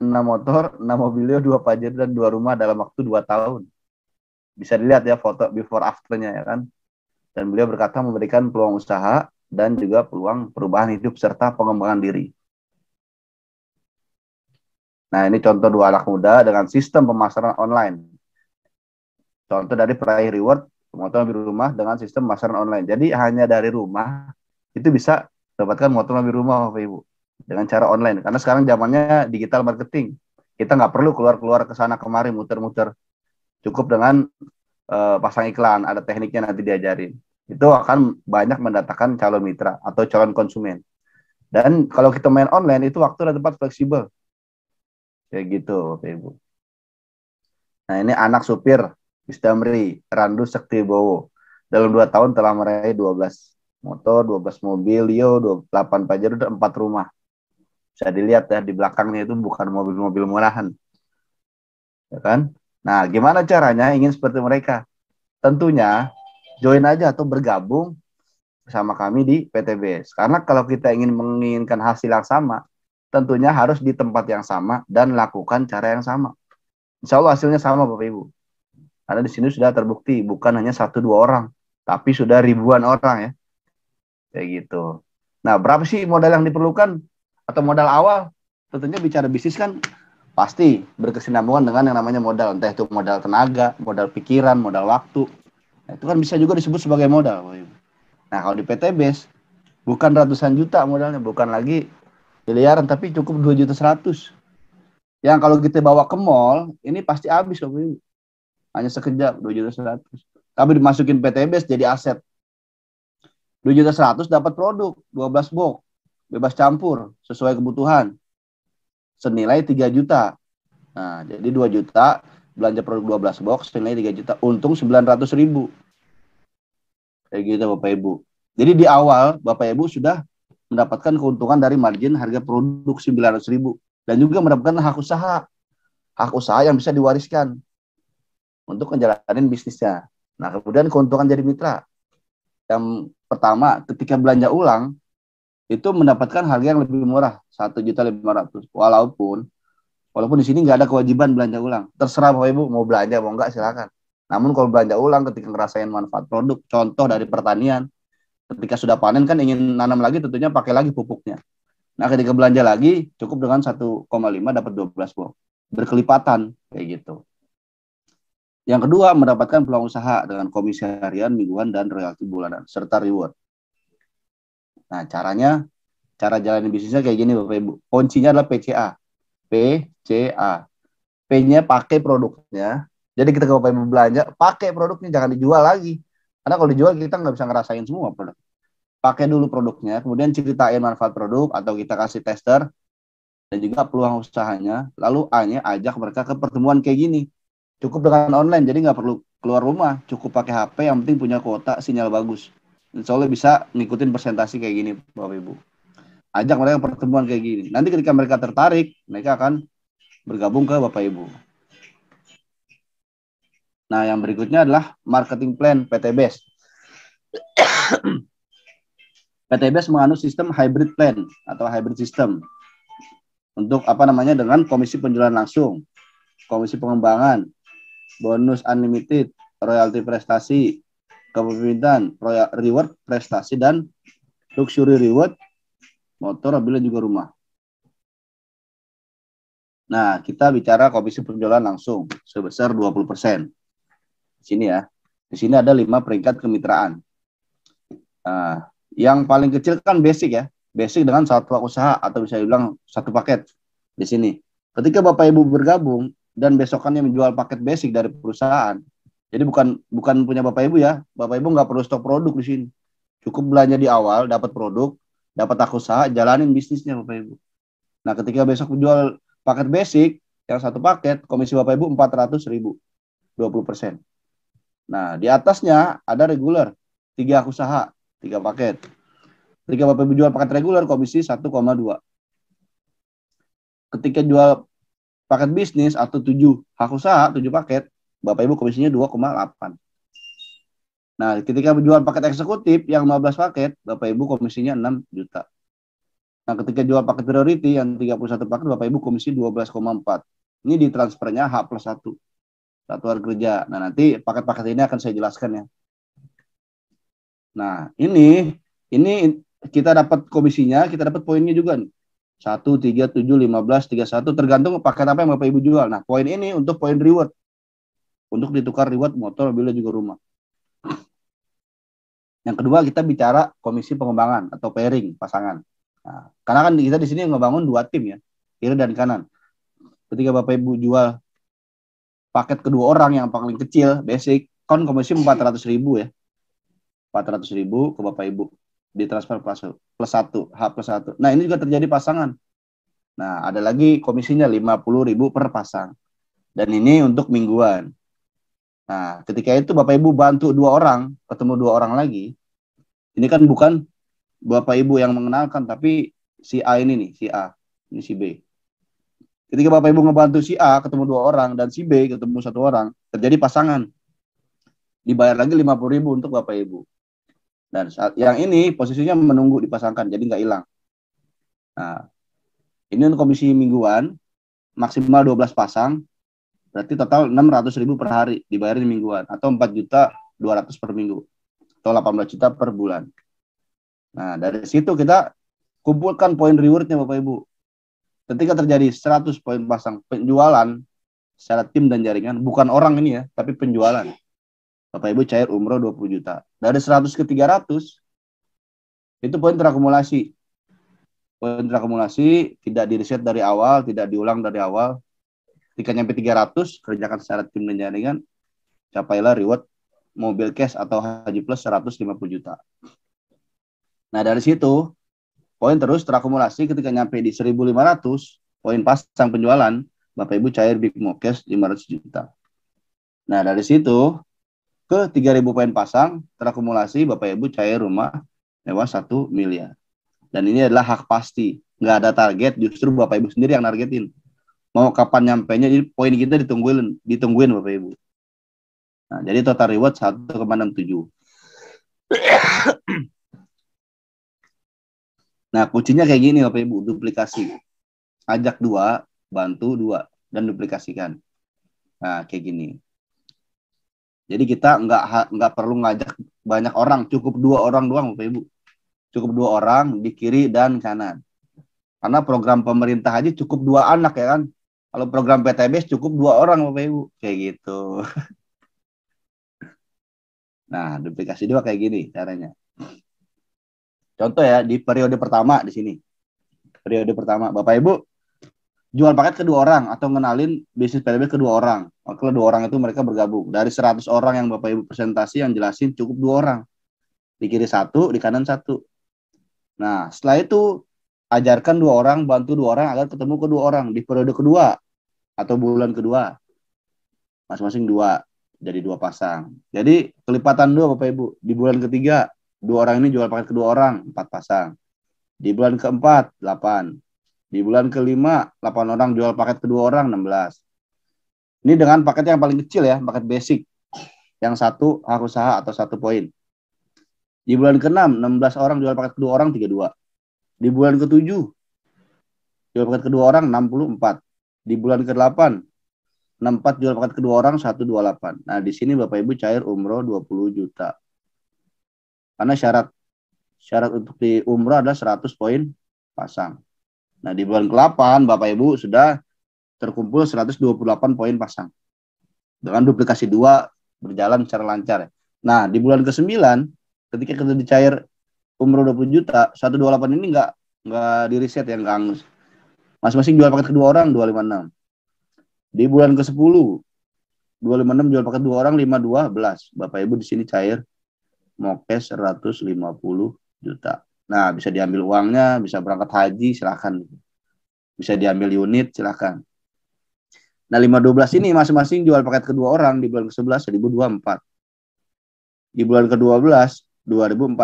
6 motor, 6 mobilio, dua pajer, dan dua rumah dalam waktu dua tahun. Bisa dilihat ya foto before afternya ya kan. Dan beliau berkata memberikan peluang usaha dan juga peluang perubahan hidup serta pengembangan diri. Nah, ini contoh dua anak muda dengan sistem pemasaran online. Contoh dari peraih reward motor mobil rumah dengan sistem pemasaran online. Jadi hanya dari rumah itu bisa dapatkan motor mobil rumah Bapak Ibu dengan cara online. Karena sekarang zamannya digital marketing. Kita nggak perlu keluar-keluar ke sana kemari muter-muter. Cukup dengan uh, pasang iklan, ada tekniknya nanti diajarin itu akan banyak mendatangkan calon mitra atau calon konsumen. Dan kalau kita main online itu waktu dan tempat fleksibel. Kayak gitu Bapak Ibu. Nah ini anak supir Istamri Randu Sekti Bowo. Dalam dua tahun telah meraih 12 motor, 12 mobil, Leo, 28 Pajero, dan 4 rumah. Bisa dilihat ya di belakangnya itu bukan mobil-mobil murahan. Ya kan? Nah, gimana caranya ingin seperti mereka? Tentunya join aja atau bergabung bersama kami di PTBS. Karena kalau kita ingin menginginkan hasil yang sama, tentunya harus di tempat yang sama dan lakukan cara yang sama. Insya Allah hasilnya sama Bapak Ibu. Karena di sini sudah terbukti bukan hanya satu dua orang, tapi sudah ribuan orang ya. Kayak gitu. Nah, berapa sih modal yang diperlukan atau modal awal? Tentunya bicara bisnis kan pasti berkesinambungan dengan yang namanya modal, entah itu modal tenaga, modal pikiran, modal waktu, itu kan bisa juga disebut sebagai modal. Nah kalau di PT Base bukan ratusan juta modalnya, bukan lagi miliaran, tapi cukup dua juta seratus. Yang kalau kita bawa ke mall, ini pasti habis Bapak Ibu. Hanya sekejap, dua juta seratus. Tapi dimasukin PT Base jadi aset. Dua juta seratus dapat produk, dua belas box, bebas campur, sesuai kebutuhan. Senilai tiga juta. Nah, jadi dua juta belanja produk 12 box nilai 3 juta untung 900 ribu kayak gitu Bapak Ibu jadi di awal Bapak Ibu sudah mendapatkan keuntungan dari margin harga produk 900 ribu dan juga mendapatkan hak usaha hak usaha yang bisa diwariskan untuk menjalani bisnisnya nah kemudian keuntungan jadi mitra yang pertama ketika belanja ulang itu mendapatkan harga yang lebih murah juta 1.500 walaupun Walaupun di sini nggak ada kewajiban belanja ulang. Terserah Bapak Ibu mau belanja mau enggak silakan. Namun kalau belanja ulang ketika ngerasain manfaat produk, contoh dari pertanian, ketika sudah panen kan ingin nanam lagi tentunya pakai lagi pupuknya. Nah, ketika belanja lagi cukup dengan 1,5 dapat 12 buah. Berkelipatan kayak gitu. Yang kedua, mendapatkan peluang usaha dengan komisi harian, mingguan, dan royalti bulanan, serta reward. Nah, caranya, cara jalani bisnisnya kayak gini Bapak Ibu. Kuncinya adalah PCA, P C A P-nya pakai produknya jadi kita kalau pengen belanja pakai produknya jangan dijual lagi karena kalau dijual kita nggak bisa ngerasain semua produk pakai dulu produknya kemudian ceritain manfaat produk atau kita kasih tester dan juga peluang usahanya lalu A-nya ajak mereka ke pertemuan kayak gini cukup dengan online jadi nggak perlu keluar rumah cukup pakai HP yang penting punya kuota sinyal bagus Insya Allah bisa ngikutin presentasi kayak gini Bapak Ibu ajak mereka pertemuan kayak gini. Nanti ketika mereka tertarik, mereka akan bergabung ke Bapak Ibu. Nah, yang berikutnya adalah marketing plan PT PT PTBS menganut sistem hybrid plan atau hybrid system untuk apa namanya dengan komisi penjualan langsung, komisi pengembangan, bonus unlimited, royalti prestasi, kepemimpinan, reward prestasi dan luxury reward motor, apabila juga rumah. Nah, kita bicara komisi penjualan langsung sebesar 20 Di sini ya. Di sini ada lima peringkat kemitraan. Nah, yang paling kecil kan basic ya. Basic dengan satu usaha atau bisa dibilang satu paket di sini. Ketika Bapak Ibu bergabung dan besokannya menjual paket basic dari perusahaan, jadi bukan bukan punya Bapak Ibu ya. Bapak Ibu nggak perlu stok produk di sini. Cukup belanja di awal, dapat produk, dapat aku usaha jalanin bisnisnya bapak ibu nah ketika besok jual paket basic yang satu paket komisi bapak ibu empat ratus ribu 20 persen nah di atasnya ada reguler tiga aku usaha tiga paket ketika bapak ibu jual paket reguler komisi 1,2 ketika jual paket bisnis atau tujuh hak usaha tujuh paket Bapak Ibu komisinya 2,8 Nah, ketika jual paket eksekutif yang 15 paket, Bapak Ibu komisinya 6 juta. Nah, ketika jual paket priority yang 31 paket, Bapak Ibu komisi 12,4. Ini di transfernya H plus 1. hari kerja. Nah, nanti paket-paket ini akan saya jelaskan ya. Nah, ini ini kita dapat komisinya, kita dapat poinnya juga nih. 1, 3, 7, 15, 31, tergantung paket apa yang Bapak Ibu jual. Nah, poin ini untuk poin reward. Untuk ditukar reward motor, mobil, juga rumah. Yang kedua kita bicara komisi pengembangan atau pairing pasangan. Nah, karena kan kita di sini ngebangun dua tim ya, kiri dan kanan. Ketika Bapak Ibu jual paket kedua orang yang paling kecil, basic, kon komisi 400 ribu ya. 400 ribu ke Bapak Ibu di transfer plus, plus 1, H plus satu. Nah ini juga terjadi pasangan. Nah ada lagi komisinya 50 ribu per pasang. Dan ini untuk mingguan. Nah, ketika itu Bapak Ibu bantu dua orang, ketemu dua orang lagi. Ini kan bukan Bapak Ibu yang mengenalkan, tapi si A ini nih, si A, ini si B. Ketika Bapak Ibu ngebantu si A ketemu dua orang dan si B ketemu satu orang, terjadi pasangan. Dibayar lagi 50.000 untuk Bapak Ibu. Dan saat yang ini posisinya menunggu dipasangkan, jadi nggak hilang. Nah, ini komisi mingguan, maksimal 12 pasang, Berarti total 600 ribu per hari dibayar di mingguan atau 4 juta 200 per minggu atau 18 juta per bulan. Nah, dari situ kita kumpulkan poin rewardnya Bapak Ibu. Ketika terjadi 100 poin pasang penjualan secara tim dan jaringan, bukan orang ini ya, tapi penjualan. Bapak Ibu cair umroh 20 juta. Dari 100 ke 300, itu poin terakumulasi poin terakumulasi tidak direset dari awal tidak diulang dari awal Ketika nyampe 300, kerjakan syarat tim dan jaringan, capailah reward mobil cash atau haji plus 150 juta. Nah dari situ, poin terus terakumulasi ketika nyampe di 1.500, poin pasang penjualan, Bapak Ibu cair Big Mo Cash 500 juta. Nah dari situ, ke 3.000 poin pasang, terakumulasi Bapak Ibu cair rumah mewah 1 miliar. Dan ini adalah hak pasti. Nggak ada target, justru Bapak Ibu sendiri yang nargetin mau kapan nyampe nya jadi poin kita ditungguin ditungguin bapak ibu nah jadi total reward satu ke enam tujuh. *coughs* nah kuncinya kayak gini bapak ibu duplikasi ajak dua bantu dua dan duplikasikan nah kayak gini jadi kita nggak nggak perlu ngajak banyak orang cukup dua orang doang bapak ibu cukup dua orang di kiri dan kanan karena program pemerintah aja cukup dua anak ya kan kalau program PTB cukup dua orang Bapak Ibu, kayak gitu. *laughs* Nah, duplikasi dua kayak gini caranya. Contoh ya, di periode pertama di sini. Periode pertama, Bapak Ibu jual paket ke dua orang atau ngenalin bisnis PTB ke dua orang. Kalau dua orang itu mereka bergabung. Dari 100 orang yang Bapak Ibu presentasi yang jelasin cukup dua orang. Di kiri satu, di kanan satu. Nah, setelah itu ajarkan dua orang, bantu dua orang agar ketemu kedua orang. Di periode kedua, atau bulan kedua masing-masing dua jadi dua pasang jadi kelipatan dua bapak ibu di bulan ketiga dua orang ini jual paket kedua orang empat pasang di bulan keempat delapan di bulan kelima delapan orang jual paket kedua orang enam belas ini dengan paket yang paling kecil ya paket basic yang satu hak usaha atau satu poin di bulan keenam enam belas orang jual paket kedua orang tiga dua di bulan ketujuh jual paket kedua orang enam puluh empat di bulan ke-8, 64 jual paket kedua orang 128. Nah, di sini Bapak Ibu cair umroh 20 juta. Karena syarat syarat untuk di umroh adalah 100 poin pasang. Nah, di bulan ke-8 Bapak Ibu sudah terkumpul 128 poin pasang. Dengan duplikasi 2 berjalan secara lancar. Nah, di bulan ke-9 ketika kita dicair umroh 20 juta, 128 ini enggak enggak di reset ya, enggak Masing-masing jual paket kedua orang 256. Di bulan ke-10 256 jual paket dua orang 512. Bapak Ibu di sini cair mokes 150 juta. Nah, bisa diambil uangnya, bisa berangkat haji, silahkan. Bisa diambil unit, silahkan. Nah, 512 ini masing-masing jual paket kedua orang di bulan ke-11 1024. Di bulan ke-12 2048.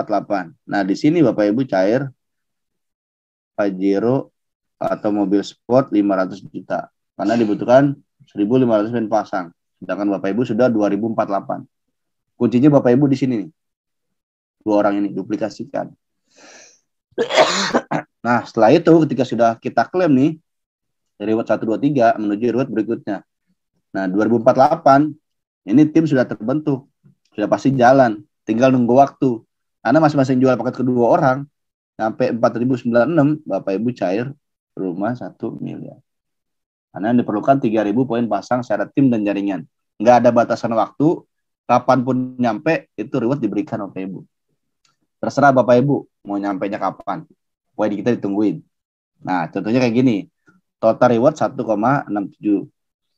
Nah, di sini Bapak Ibu cair Pajero atau mobil sport 500 juta karena dibutuhkan 1.500 pin pasang. Sedangkan Bapak Ibu sudah 2.048. Kuncinya Bapak Ibu di sini nih. Dua orang ini duplikasikan. *coughs* nah, setelah itu ketika sudah kita klaim nih dari ruwet 123 menuju ruwet berikutnya. Nah, 2048 ini tim sudah terbentuk, sudah pasti jalan, tinggal nunggu waktu. Karena masing-masing jual paket kedua orang sampai 4096 Bapak Ibu cair rumah 1 miliar. Karena yang diperlukan 3.000 poin pasang secara tim dan jaringan. Nggak ada batasan waktu, kapanpun nyampe, itu reward diberikan oleh Ibu. Terserah Bapak Ibu, mau nyampe nya kapan. Poin kita ditungguin. Nah, contohnya kayak gini. Total reward 1,67.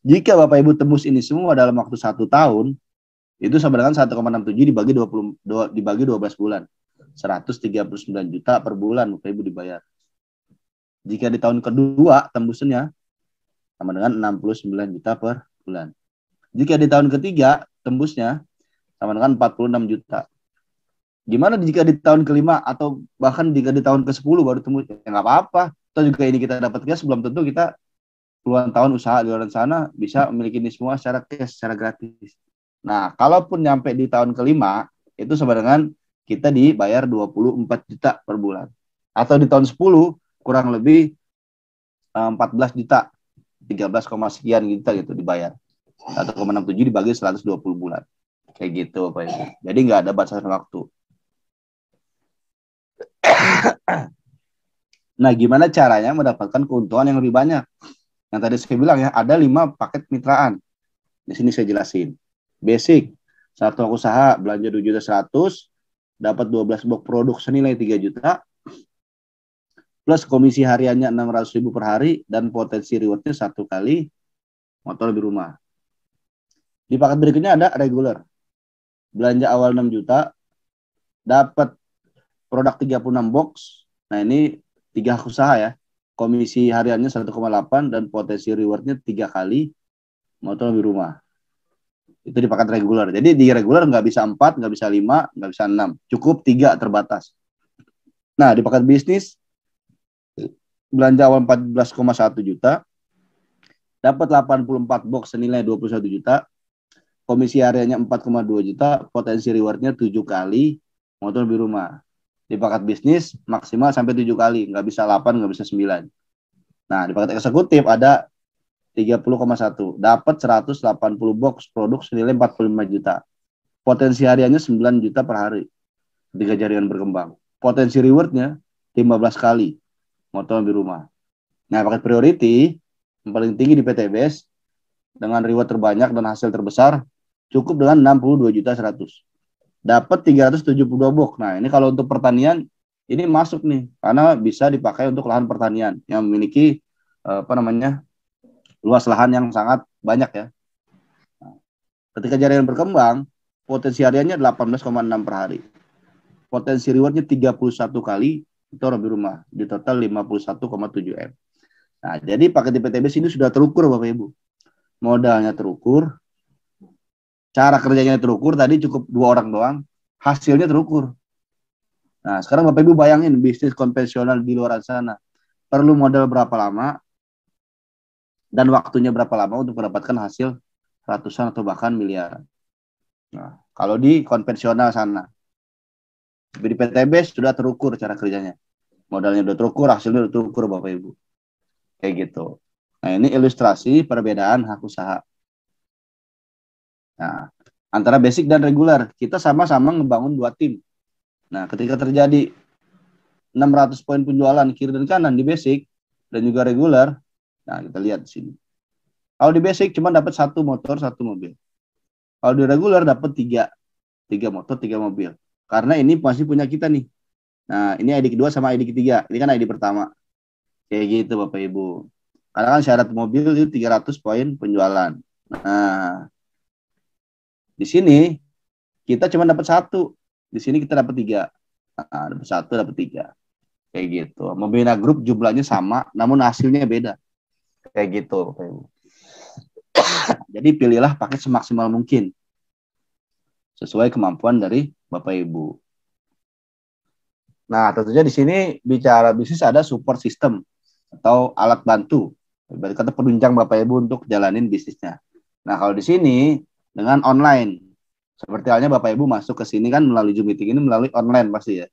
Jika Bapak Ibu tembus ini semua dalam waktu satu tahun, itu sama dengan 1,67 dibagi 20 dibagi 12 bulan. 139 juta per bulan Bapak Ibu dibayar. Jika di tahun kedua tembusnya sama dengan 69 juta per bulan. Jika di tahun ketiga tembusnya sama dengan 46 juta. Gimana jika di tahun kelima atau bahkan jika di tahun ke-10 baru tembus? Ya nggak apa-apa. Atau juga ini kita dapat cash, belum tentu kita puluhan tahun usaha di luar sana bisa memiliki ini semua secara cash, secara gratis. Nah, kalaupun nyampe di tahun kelima, itu sama dengan kita dibayar 24 juta per bulan. Atau di tahun 10, kurang lebih 14 eh, juta 13, sekian juta gitu dibayar 1,67 dibagi 120 bulan kayak gitu apa ya jadi nggak ada batasan waktu *coughs* nah gimana caranya mendapatkan keuntungan yang lebih banyak yang tadi saya bilang ya ada lima paket mitraan di sini saya jelasin basic satu usaha belanja 2 juta 100 dapat 12 box produk senilai 3 juta plus komisi hariannya 600 ribu per hari dan potensi rewardnya satu kali motor di rumah. Di paket berikutnya ada regular. Belanja awal 6 juta, dapat produk 36 box. Nah ini tiga usaha ya. Komisi hariannya 1,8 dan potensi rewardnya tiga kali motor di rumah. Itu di paket regular. Jadi di regular nggak bisa 4, nggak bisa 5, nggak bisa 6. Cukup tiga terbatas. Nah di paket bisnis belanja awal 14,1 juta, dapat 84 box senilai 21 juta, komisi areanya 4,2 juta, potensi rewardnya 7 kali motor di rumah. Di paket bisnis maksimal sampai 7 kali, nggak bisa 8, nggak bisa 9. Nah, di paket eksekutif ada 30,1, dapat 180 box produk senilai 45 juta. Potensi hariannya 9 juta per hari. Tiga jaringan berkembang. Potensi rewardnya 15 kali motor di rumah. Nah, paket priority yang paling tinggi di PTBS dengan reward terbanyak dan hasil terbesar cukup dengan 62 juta 100. Dapat 372 box. Nah, ini kalau untuk pertanian ini masuk nih karena bisa dipakai untuk lahan pertanian yang memiliki eh, apa namanya luas lahan yang sangat banyak ya. Nah, ketika jaringan berkembang, potensi hariannya 18,6 per hari. Potensi rewardnya 31 kali itu orang di rumah di total 51,7 m. Nah, jadi paket di IPTBS ini sudah terukur Bapak Ibu. Modalnya terukur, cara kerjanya terukur, tadi cukup dua orang doang, hasilnya terukur. Nah, sekarang Bapak Ibu bayangin bisnis konvensional di luar sana. Perlu modal berapa lama dan waktunya berapa lama untuk mendapatkan hasil ratusan atau bahkan miliaran. Nah, kalau di konvensional sana. Tapi di PTB sudah terukur cara kerjanya. Modalnya sudah terukur, hasilnya sudah terukur Bapak Ibu. Kayak gitu. Nah, ini ilustrasi perbedaan hak usaha. Nah, antara basic dan regular, kita sama-sama ngebangun dua tim. Nah, ketika terjadi 600 poin penjualan kiri dan kanan di basic dan juga regular, nah kita lihat di sini. Kalau di basic cuma dapat satu motor, satu mobil. Kalau di regular dapat tiga, tiga motor, tiga mobil. Karena ini masih punya kita nih. Nah, ini ID kedua sama ID ketiga. Ini kan ID pertama. Kayak gitu Bapak Ibu. Karena kan syarat mobil itu 300 poin penjualan. Nah, di sini kita cuma dapat satu. Di sini kita dapat tiga. Nah, dapat satu, dapat tiga. Kayak gitu. Membina grup jumlahnya sama, namun hasilnya beda. Kayak gitu Bapak Ibu. *coughs* Jadi pilihlah paket semaksimal mungkin sesuai kemampuan dari Bapak Ibu. Nah, tentunya di sini bicara bisnis ada support system atau alat bantu. Berarti kata penunjang Bapak Ibu untuk jalanin bisnisnya. Nah, kalau di sini dengan online. Seperti halnya Bapak Ibu masuk ke sini kan melalui Zoom meeting ini melalui online pasti ya.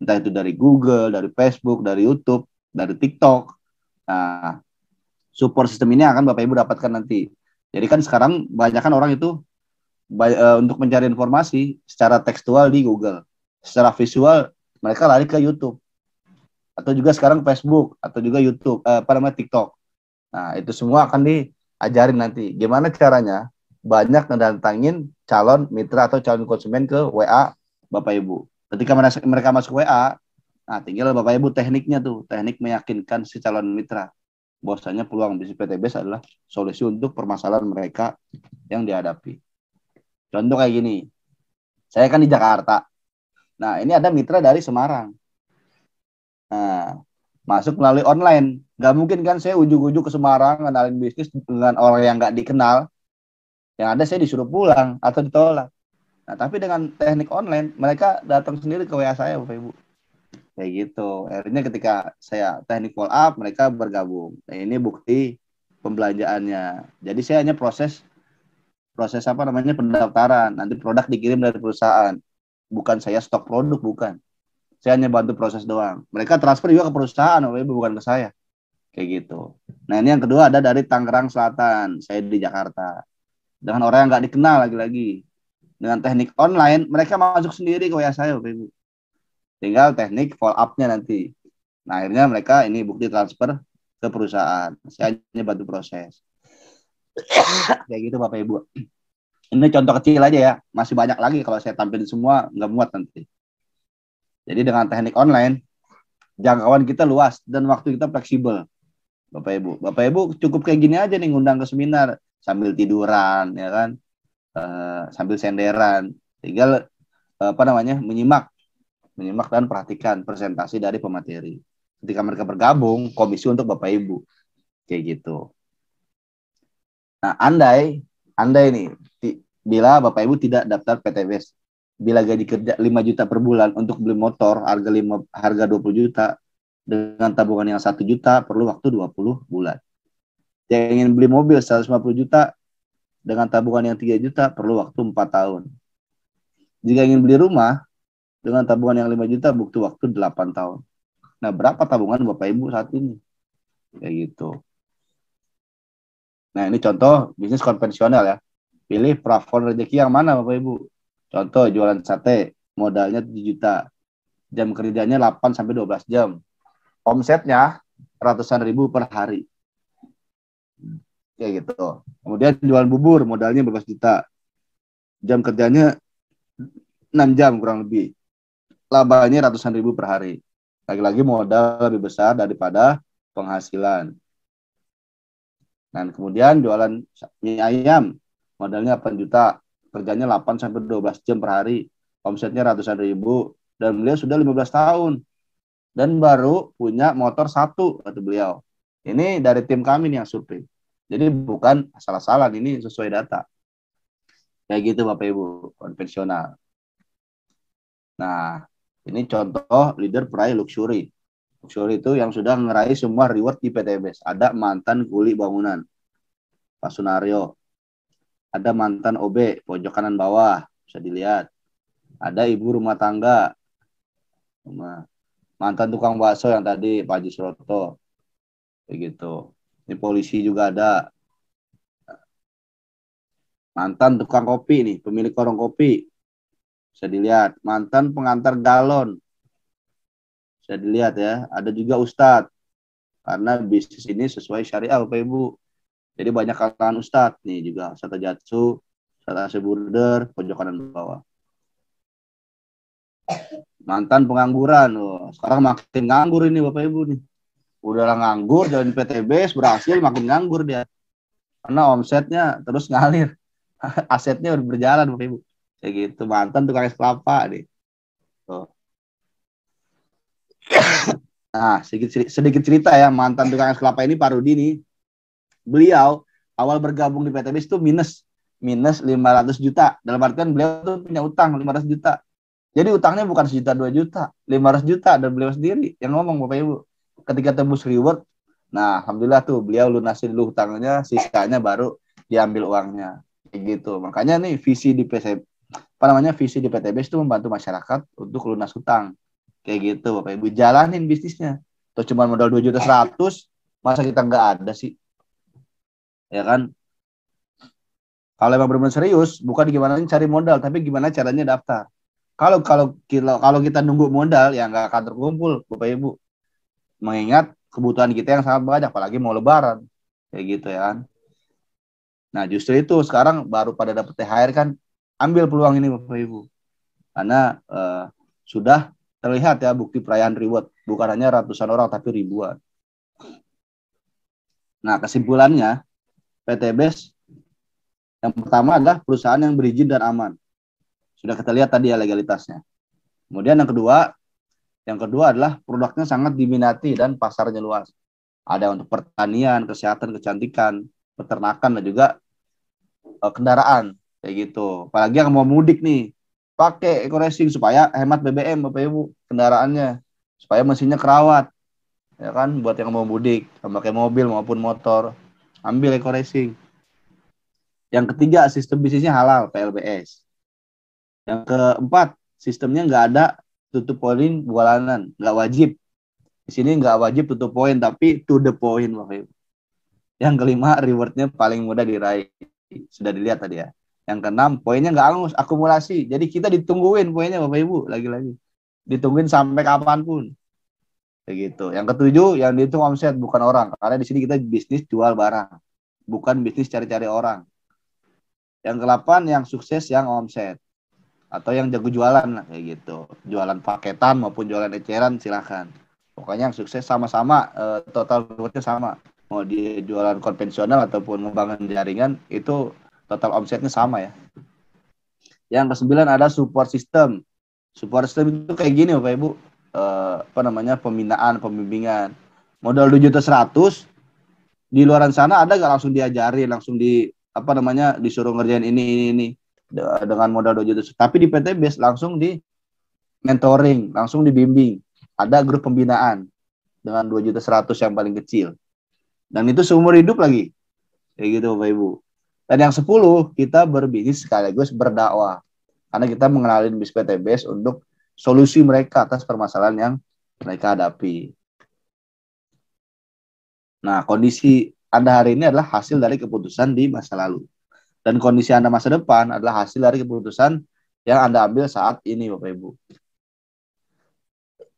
Entah itu dari Google, dari Facebook, dari YouTube, dari TikTok. Nah, support system ini akan Bapak Ibu dapatkan nanti. Jadi kan sekarang banyak kan orang itu uh, untuk mencari informasi secara tekstual di Google. Secara visual mereka lari ke YouTube atau juga sekarang Facebook atau juga YouTube uh, apa namanya TikTok. Nah, itu semua akan diajarin nanti gimana caranya banyak ngedatangin calon mitra atau calon konsumen ke WA Bapak Ibu. Ketika mereka masuk WA, nah tinggal Bapak Ibu tekniknya tuh, teknik meyakinkan si calon mitra bahwasanya peluang bisnis PTBS adalah solusi untuk permasalahan mereka yang dihadapi. Contoh kayak gini, saya kan di Jakarta. Nah, ini ada mitra dari Semarang. Nah, masuk melalui online. Gak mungkin kan saya ujuk-ujuk ke Semarang kenalin bisnis dengan orang yang gak dikenal. Yang ada saya disuruh pulang atau ditolak. Nah, tapi dengan teknik online, mereka datang sendiri ke WA saya, Bapak Ibu. Kayak gitu. Akhirnya ketika saya teknik follow up, mereka bergabung. Nah, ini bukti pembelanjaannya. Jadi saya hanya proses proses apa namanya pendaftaran nanti produk dikirim dari perusahaan bukan saya stok produk bukan saya hanya bantu proses doang mereka transfer juga ke perusahaan bukan ke saya kayak gitu nah ini yang kedua ada dari Tangerang Selatan saya di Jakarta dengan orang yang nggak dikenal lagi-lagi dengan teknik online mereka masuk sendiri ke WA saya Bapak Ibu tinggal teknik follow up-nya nanti nah akhirnya mereka ini bukti transfer ke perusahaan saya hanya bantu proses kayak gitu bapak ibu ini contoh kecil aja ya masih banyak lagi kalau saya tampilin semua nggak muat nanti jadi dengan teknik online jangkauan kita luas dan waktu kita fleksibel bapak ibu bapak ibu cukup kayak gini aja nih ngundang ke seminar sambil tiduran ya kan e, sambil senderan tinggal apa namanya menyimak menyimak dan perhatikan presentasi dari pemateri ketika mereka bergabung komisi untuk bapak ibu kayak gitu Nah, andai andai nih bila Bapak Ibu tidak daftar PTBS, bila gaji kerja 5 juta per bulan untuk beli motor harga 5 harga 20 juta dengan tabungan yang 1 juta perlu waktu 20 bulan. Yang ingin beli mobil 150 juta dengan tabungan yang 3 juta perlu waktu 4 tahun. Jika ingin beli rumah dengan tabungan yang 5 juta butuh waktu 8 tahun. Nah, berapa tabungan Bapak Ibu saat ini? Kayak gitu. Nah, ini contoh bisnis konvensional ya. Pilih plafon rezeki yang mana Bapak Ibu? Contoh jualan sate, modalnya 7 juta. Jam kerjanya 8 sampai 12 jam. Omsetnya ratusan ribu per hari. Kayak gitu. Kemudian jualan bubur, modalnya 12 juta. Jam kerjanya 6 jam kurang lebih. Labanya ratusan ribu per hari. Lagi-lagi modal lebih besar daripada penghasilan. Dan kemudian jualan mie ayam, modalnya 8 juta, kerjanya 8 sampai 12 jam per hari, omsetnya ratusan ribu, dan beliau sudah 15 tahun. Dan baru punya motor satu, atau beliau. Ini dari tim kami nih yang survei. Jadi bukan salah salah ini sesuai data. Kayak gitu Bapak Ibu, konvensional. Nah, ini contoh leader peraih luxury. Syur itu yang sudah meraih semua reward di PTBS. Ada mantan kuli bangunan, Pak Sunario. Ada mantan OB, pojok kanan bawah, bisa dilihat. Ada ibu rumah tangga, mantan tukang bakso yang tadi, Pak Haji Suroto. Begitu. Ini polisi juga ada. Mantan tukang kopi nih, pemilik warung kopi. Bisa dilihat. Mantan pengantar galon, bisa dilihat ya. Ada juga ustadz. Karena bisnis ini sesuai syariah Bapak Ibu. Jadi banyak kalangan ustadz nih juga. Ustadz Jatsu, Ustadz seburder pojok kanan bawah. Mantan pengangguran. Loh. Sekarang makin nganggur ini Bapak Ibu nih. Udah nganggur, jalan PTB, berhasil makin nganggur dia. Karena omsetnya terus ngalir. *laughs* Asetnya udah berjalan Bapak Ibu kayak gitu mantan tukang es kelapa nih tuh Nah, sedikit, sedikit cerita ya, mantan tukang es kelapa ini Pak Rudi nih. Beliau awal bergabung di PT BIS itu minus minus 500 juta. Dalam artian beliau tuh punya utang 500 juta. Jadi utangnya bukan sejuta dua juta, 500 juta dan beliau sendiri yang ngomong Bapak Ibu. Ketika tembus reward, nah alhamdulillah tuh beliau lunasin dulu utangnya, sisanya baru diambil uangnya. Kayak gitu. Makanya nih visi di PT e-, apa namanya visi di PTB itu membantu masyarakat untuk lunas utang Kayak gitu Bapak Ibu, jalanin bisnisnya. Tuh cuma modal dua juta seratus, masa kita nggak ada sih? Ya kan? Kalau emang benar-benar serius, bukan gimana cari modal, tapi gimana caranya daftar. Kalau kalau kalau kita nunggu modal ya nggak akan terkumpul, Bapak Ibu. Mengingat kebutuhan kita yang sangat banyak, apalagi mau lebaran. Kayak gitu ya kan. Nah, justru itu sekarang baru pada dapat THR kan ambil peluang ini Bapak Ibu. Karena uh, sudah Terlihat ya bukti perayaan reward, bukan hanya ratusan orang tapi ribuan. Nah, kesimpulannya PTBS yang pertama adalah perusahaan yang berizin dan aman. Sudah kita lihat tadi ya legalitasnya. Kemudian yang kedua, yang kedua adalah produknya sangat diminati dan pasarnya luas. Ada untuk pertanian, kesehatan, kecantikan, peternakan dan juga eh, kendaraan kayak gitu. Apalagi yang mau mudik nih, pakai eco racing supaya hemat BBM Bapak Ibu kendaraannya supaya mesinnya kerawat ya kan buat yang mau mudik pakai mobil maupun motor ambil eco racing yang ketiga sistem bisnisnya halal PLBS yang keempat sistemnya nggak ada tutup poin bualanan nggak wajib di sini nggak wajib tutup poin tapi to the point Bapak Ibu yang kelima rewardnya paling mudah diraih sudah dilihat tadi ya yang keenam, poinnya nggak angus, akumulasi. Jadi kita ditungguin poinnya Bapak Ibu, lagi-lagi. Ditungguin sampai kapanpun. Begitu. Yang ketujuh, yang dihitung omset bukan orang. Karena di sini kita bisnis jual barang, bukan bisnis cari-cari orang. Yang kelapan yang sukses yang omset atau yang jago jualan kayak gitu. Jualan paketan maupun jualan eceran silahkan. Pokoknya yang sukses sama-sama eh, total rewardnya sama. Mau dia jualan konvensional ataupun membangun jaringan itu total omsetnya sama ya. Yang kesembilan ada support system. Support system itu kayak gini Bapak Ibu. Eh, apa namanya? pembinaan, pembimbingan. Modal 7 juta 100 di luaran sana ada nggak langsung diajari, langsung di apa namanya? disuruh ngerjain ini ini ini dengan modal 2 juta. Tapi di PT Best langsung di mentoring, langsung dibimbing. Ada grup pembinaan dengan 2 juta 100 yang paling kecil. Dan itu seumur hidup lagi. Kayak gitu Bapak Ibu. Dan yang sepuluh kita berbisnis sekaligus berdakwah. Karena kita mengenalin bis PTBS untuk solusi mereka atas permasalahan yang mereka hadapi. Nah, kondisi Anda hari ini adalah hasil dari keputusan di masa lalu. Dan kondisi Anda masa depan adalah hasil dari keputusan yang Anda ambil saat ini, Bapak Ibu.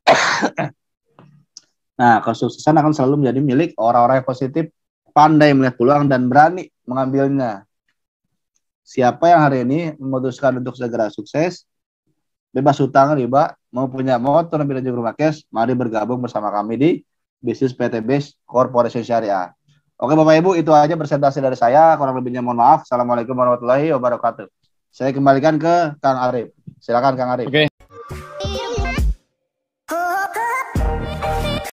*coughs* Nah, kesuksesan akan selalu menjadi milik orang-orang yang positif pandai melihat peluang dan berani mengambilnya. Siapa yang hari ini memutuskan untuk segera sukses, bebas hutang riba, mau punya motor lebih juga rumah cash, mari bergabung bersama kami di bisnis PT PTB Corporation Syariah. Oke Bapak Ibu, itu aja presentasi dari saya. Kurang lebihnya mohon maaf. Assalamualaikum warahmatullahi wabarakatuh. Saya kembalikan ke Kang Arif. Silakan Kang Arif. Oke.